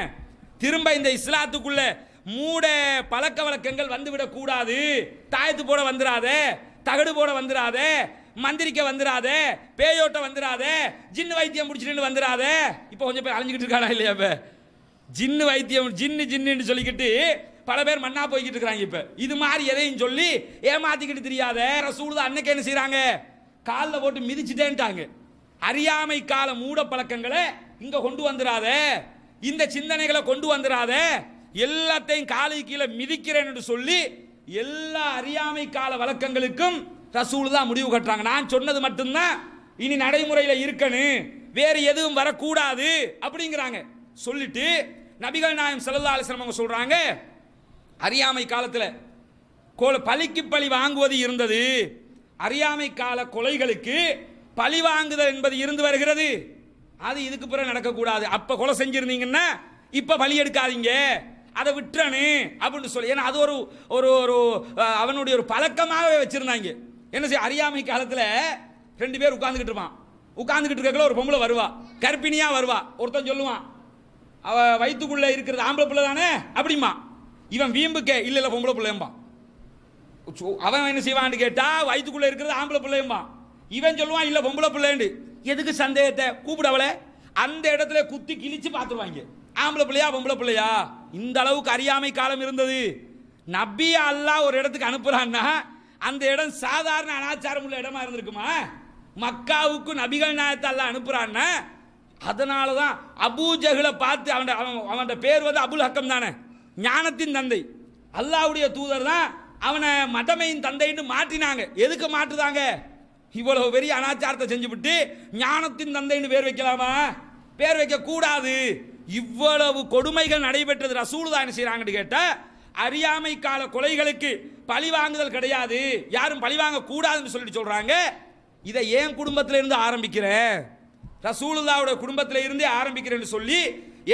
திரும்ப இந்த இஸ்லாத்துக்குள்ள மூட பழக்க வழக்கங்கள் வந்துவிடக் கூடாது தாயத்து போட வந்துடாத தகடு போட வந்துடாத மந்திரிக்க வந்துடாத பேயோட்ட வந்துடாத ஜின்னு வைத்தியம் பிடிச்சிட்டு வந்துடாத இப்போ கொஞ்சம் பேர் அழிஞ்சுக்கிட்டு இருக்காடா இல்லையா இப்போ ஜின்னு வைத்தியம் ஜின்னு ஜின்னு சொல்லிக்கிட்டு பல பேர் மண்ணா போய்கிட்டு இருக்கிறாங்க இப்போ இது மாதிரி எதையும் சொல்லி ஏமாத்திக்கிட்டு தெரியாத ரசூல் தான் அன்னைக்கு என்ன செய்கிறாங்க காலில் போட்டு மிதிச்சுட்டேன்ட்டாங்க அறியாமை கால மூட பழக்கங்களை இங்கே கொண்டு வந்துடாத இந்த சிந்தனைகளை கொண்டு வந்துடாத எல்லாத்தையும் காலை கீழே மிதிக்கிறேன் என்று சொல்லி எல்லா அறியாமை கால வழக்கங்களுக்கும் ரசூல் தான் முடிவு கட்டுறாங்க நான் சொன்னது மட்டும்தான் இனி நடைமுறையில் இருக்கணும் வேறு எதுவும் வரக்கூடாது அப்படிங்கிறாங்க சொல்லிட்டு நபிகள் நாயம் செல்லல்லா அலிஸ்லாம் அவங்க சொல்கிறாங்க அறியாமை காலத்தில் கொல பழிக்கு பழி வாங்குவது இருந்தது அறியாமை கால கொலைகளுக்கு பழி வாங்குதல் என்பது இருந்து வருகிறது அது இதுக்கு பிறகு நடக்கக்கூடாது அப்போ கொலை செஞ்சுருந்தீங்கன்னா இப்போ பழி எடுக்காதீங்க அதை விட்டுறனு அப்படின்னு சொல்லி ஏன்னா அது ஒரு ஒரு ஒரு அவனுடைய ஒரு பழக்கமாகவே வச்சுருந்தாங்க என்ன செய்ய அறியாமை காலத்தில் ரெண்டு பேர் உட்காந்துக்கிட்டு இருப்பான் உட்காந்துக்கிட்டு இருக்கல ஒரு பொம்பளை வருவா கர்ப்பிணியாக வருவா ஒருத்தன் சொல்லுவான் அவள் வயிற்றுக்குள்ளே இருக்கிறது ஆம்பளை பிள்ளை தானே அப்படிமா இவன் வீம்புக்கே இல்லை இல்லை பொம்பளை பிள்ளையம்பான் அவன் என்ன செய்வான்னு கேட்டா வயிற்றுக்குள்ள இருக்கிறது ஆம்பளை பிள்ளையம்பான் இவன் சொல்லுவான் இல்லை பொம்பளை பிள்ளையண்டு எதுக்கு சந்தேகத்தை கூப்பிடவளே அந்த இடத்துல குத்தி கிழிச்சு பார்த்துருவாங்க ஆம்பளை பிள்ளையா பொம்பளை பிள்ளையா இந்த அளவுக்கு அறியாமை காலம் இருந்தது நபி அல்லா ஒரு இடத்துக்கு அனுப்புறான்னா அந்த இடம் சாதாரண அனாச்சாரம் உள்ள இடமா இருந்திருக்குமா மக்காவுக்கு நபிகள் நாயத்தை அல்ல அனுப்புறான்னா அதனால தான் அபூஜகளை பார்த்து அவன் அவன் பேர் வந்து அபுல் ஹக்கம் தானே ஞானத்தின் தந்தை அல்லாவுடைய தூதர் தான் அவனை மடமையின் தந்தைன்னு மாற்றினாங்க எதுக்கு மாற்றுதாங்க இவ்வளவு பெரிய அனாச்சாரத்தை செஞ்சுவிட்டு ஞானத்தின் தந்தைன்னு பேர் வைக்கலாமா பேர் வைக்கக்கூடாது இவ்வளவு கொடுமைகள் நடைபெற்றது ரசூலு தான் என்ன செய்கிறாங்கன்னு கேட்டால் அறியாமை கால கொலைகளுக்கு பழி வாங்குதல் கிடையாது யாரும் பழி வாங்க கூடாதுன்னு சொல்லிட்டு சொல்கிறாங்க இதை ஏன் குடும்பத்தில் இருந்து ஆரம்பிக்கிறேன் ரசூலுல்லாவுடைய குடும்பத்தில் இருந்தே ஆரம்பிக்கிறேன்னு சொல்லி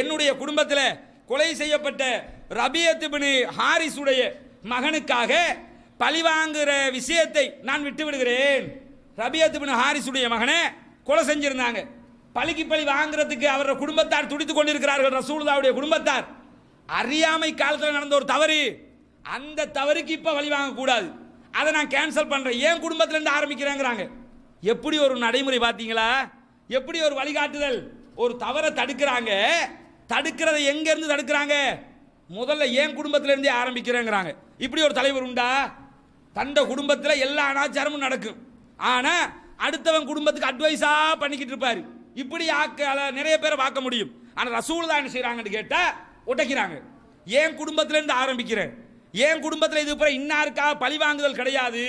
என்னுடைய குடும்பத்தில் கொலை செய்யப்பட்ட ரபியத்துபினு ஹாரிசுடைய மகனுக்காக பழிவாங்குகிற விஷயத்தை நான் விட்டு விடுகிறேன் ரபியத்துபின் ஹாரிசுடைய மகனை கொலை செஞ்சிருந்தாங்க பழிக்கு பழி வாங்குறதுக்கு அவரோட குடும்பத்தார் துடித்து கொண்டிருக்கிறார்கள் ரசூலுதாவுடைய குடும்பத்தார் அறியாமை காலத்தில் நடந்த ஒரு தவறு அந்த தவறுக்கு இப்போ வழி வாங்கக்கூடாது அதை நான் கேன்சல் பண்ணுறேன் ஏன் குடும்பத்திலேருந்து ஆரம்பிக்கிறேங்கிறாங்க எப்படி ஒரு நடைமுறை பார்த்தீங்களா எப்படி ஒரு வழிகாட்டுதல் ஒரு தவறை தடுக்கிறாங்க தடுக்கிறத எங்கேருந்து தடுக்கிறாங்க முதல்ல என் குடும்பத்திலேருந்தே ஆரம்பிக்கிறேங்கிறாங்க இப்படி ஒரு தலைவர் உண்டா தந்த குடும்பத்தில் எல்லா அனாச்சாரமும் நடக்கும் ஆனால் அடுத்தவன் குடும்பத்துக்கு அட்வைஸாக பண்ணிக்கிட்டு இருப்பார் இப்படி ஆக்க நிறைய பேரை பார்க்க முடியும் ஆனால் ரசூல் தான் என்ன செய்கிறாங்கன்னு கேட்டால் உடைக்கிறாங்க என் குடும்பத்திலேருந்து ஆரம்பிக்கிறேன் என் குடும்பத்தில் இது போல இன்னாருக்கா பழி வாங்குதல் கிடையாது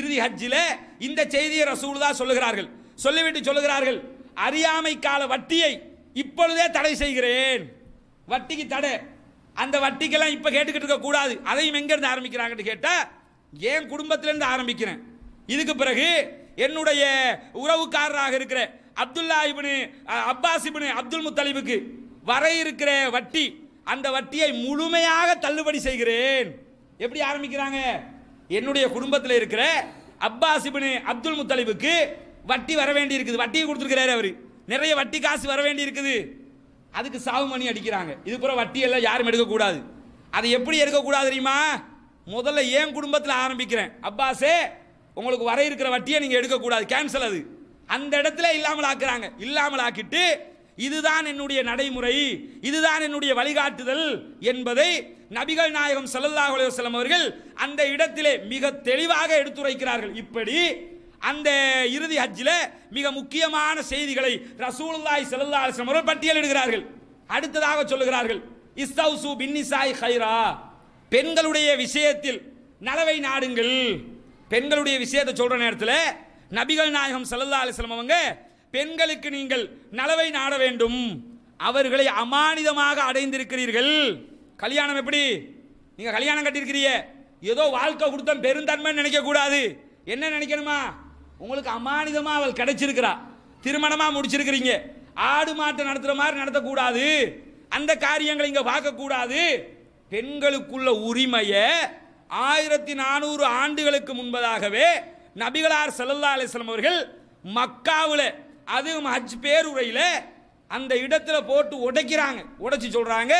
இறுதி ஹஜ்ஜில் இந்த செய்தியை ரசூல் தான் சொல்லுகிறார்கள் சொல்லிவிட்டு சொல்லுகிறார்கள் அறியாமை கால வட்டியை இப்பொழுதே தடை செய்கிறேன் வட்டிக்கு தடை அந்த வட்டிக்கெல்லாம் இப்போ கேட்டுக்கிட்டு இருக்கக்கூடாது அதையும் எங்கேருந்து ஆரம்பிக்கிறாங்கன்னு கேட்டால் என் குடும்பத்திலேருந்து ஆரம்பிக்கிறேன் இதுக்கு பிறகு என்னுடைய உறவுக்காரராக இருக்கிற Abdullah ibn Abbas ibn Abdul முத்தலிபுக்கு வர இருக்கிற வட்டி அந்த வட்டியை முழுமையாக தள்ளுபடி செய்கிறேன் எப்படி ஆரம்பிக்கிறாங்க என்னுடைய குடும்பத்தில் இருக்கிற அப்பாஸ் இபின் அப்துல் முத்தலிபுக்கு வட்டி வர வேண்டி இருக்குது வட்டியை கொடுத்துருக்கிறாரு அவர் நிறைய வட்டி காசு வர வேண்டி இருக்குது அதுக்கு சாவு மணி அடிக்கிறாங்க இது பூரா எல்லாம் யாரும் எடுக்கக்கூடாது அதை எப்படி எடுக்கக்கூடாது தெரியுமா முதல்ல ஏன் குடும்பத்தில் ஆரம்பிக்கிறேன் அப்பாஸே உங்களுக்கு வர இருக்கிற வட்டியை நீங்கள் எடுக்கக்கூடாது கேன்சல் அது அந்த இடத்துல இல்லாமல் ஆக்குறாங்க இல்லாமல் ஆக்கிட்டு இதுதான் என்னுடைய நடைமுறை இதுதான் என்னுடைய வழிகாட்டுதல் என்பதை நபிகள் நாயகம் சல்லல்லாஹ் அலுவலம் அவர்கள் அந்த இடத்திலே மிக தெளிவாக எடுத்துரைக்கிறார்கள் இப்படி அந்த இறுதி ஹஜ்ஜில் மிக முக்கியமான செய்திகளை ரசூலுல்லாய் செல்லா அவர்கள் பட்டியலிடுகிறார்கள் அடுத்ததாக சொல்லுகிறார்கள் இஸ்தவுசு பின்னிசாய் ஹைரா பெண்களுடைய விஷயத்தில் நலவை நாடுங்கள் பெண்களுடைய விஷயத்தை சொல்கிற நேரத்தில் நபிகள் நாயகம் செல்லல்லா அலிஸ்லம் அவங்க பெண்களுக்கு நீங்கள் நலவை நாட வேண்டும் அவர்களை அமானிதமாக அடைந்திருக்கிறீர்கள் கல்யாணம் எப்படி நீங்கள் கல்யாணம் கட்டியிருக்கிறீ ஏதோ வாழ்க்கை கொடுத்த பெருந்தன்மை நினைக்கக்கூடாது என்ன நினைக்கணுமா உங்களுக்கு அமானிதமாக அவள் கிடைச்சிருக்கிறா திருமணமாக முடிச்சிருக்கிறீங்க ஆடு மாட்டை நடத்துகிற மாதிரி நடத்தக்கூடாது அந்த காரியங்களை இங்கே பார்க்கக்கூடாது பெண்களுக்குள்ள உரிமையை ஆயிரத்தி நானூறு ஆண்டுகளுக்கு முன்பதாகவே நபிகளார் சல்லல்லா அலிஸ்லம் அவர்கள் மக்காவில் அதுவும் ஹஜ் பேருரையில் அந்த இடத்துல போட்டு உடைக்கிறாங்க உடைச்சி சொல்கிறாங்க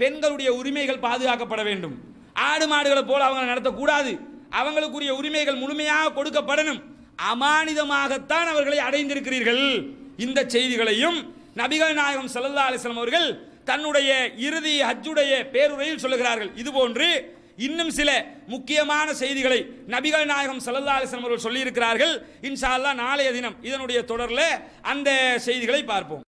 பெண்களுடைய உரிமைகள் பாதுகாக்கப்பட வேண்டும் ஆடு மாடுகளை போல் அவங்க நடத்தக்கூடாது அவங்களுக்குரிய உரிமைகள் முழுமையாக கொடுக்கப்படணும் அமானிதமாகத்தான் அவர்களை அடைந்திருக்கிறீர்கள் இந்த செய்திகளையும் நபிகள் நாயகம் சல்லா அலிஸ்லாம் அவர்கள் தன்னுடைய இறுதி ஹஜ்ஜுடைய பேருரையில் சொல்லுகிறார்கள் இதுபோன்று இன்னும் சில முக்கியமான செய்திகளை நபிகள் நாயகம் சல்லா அலிஸ்லாம் அவர்கள் சொல்லியிருக்கிறார்கள் இன்ஷா அல்லா நாளைய தினம் இதனுடைய தொடரில் அந்த செய்திகளை பார்ப்போம்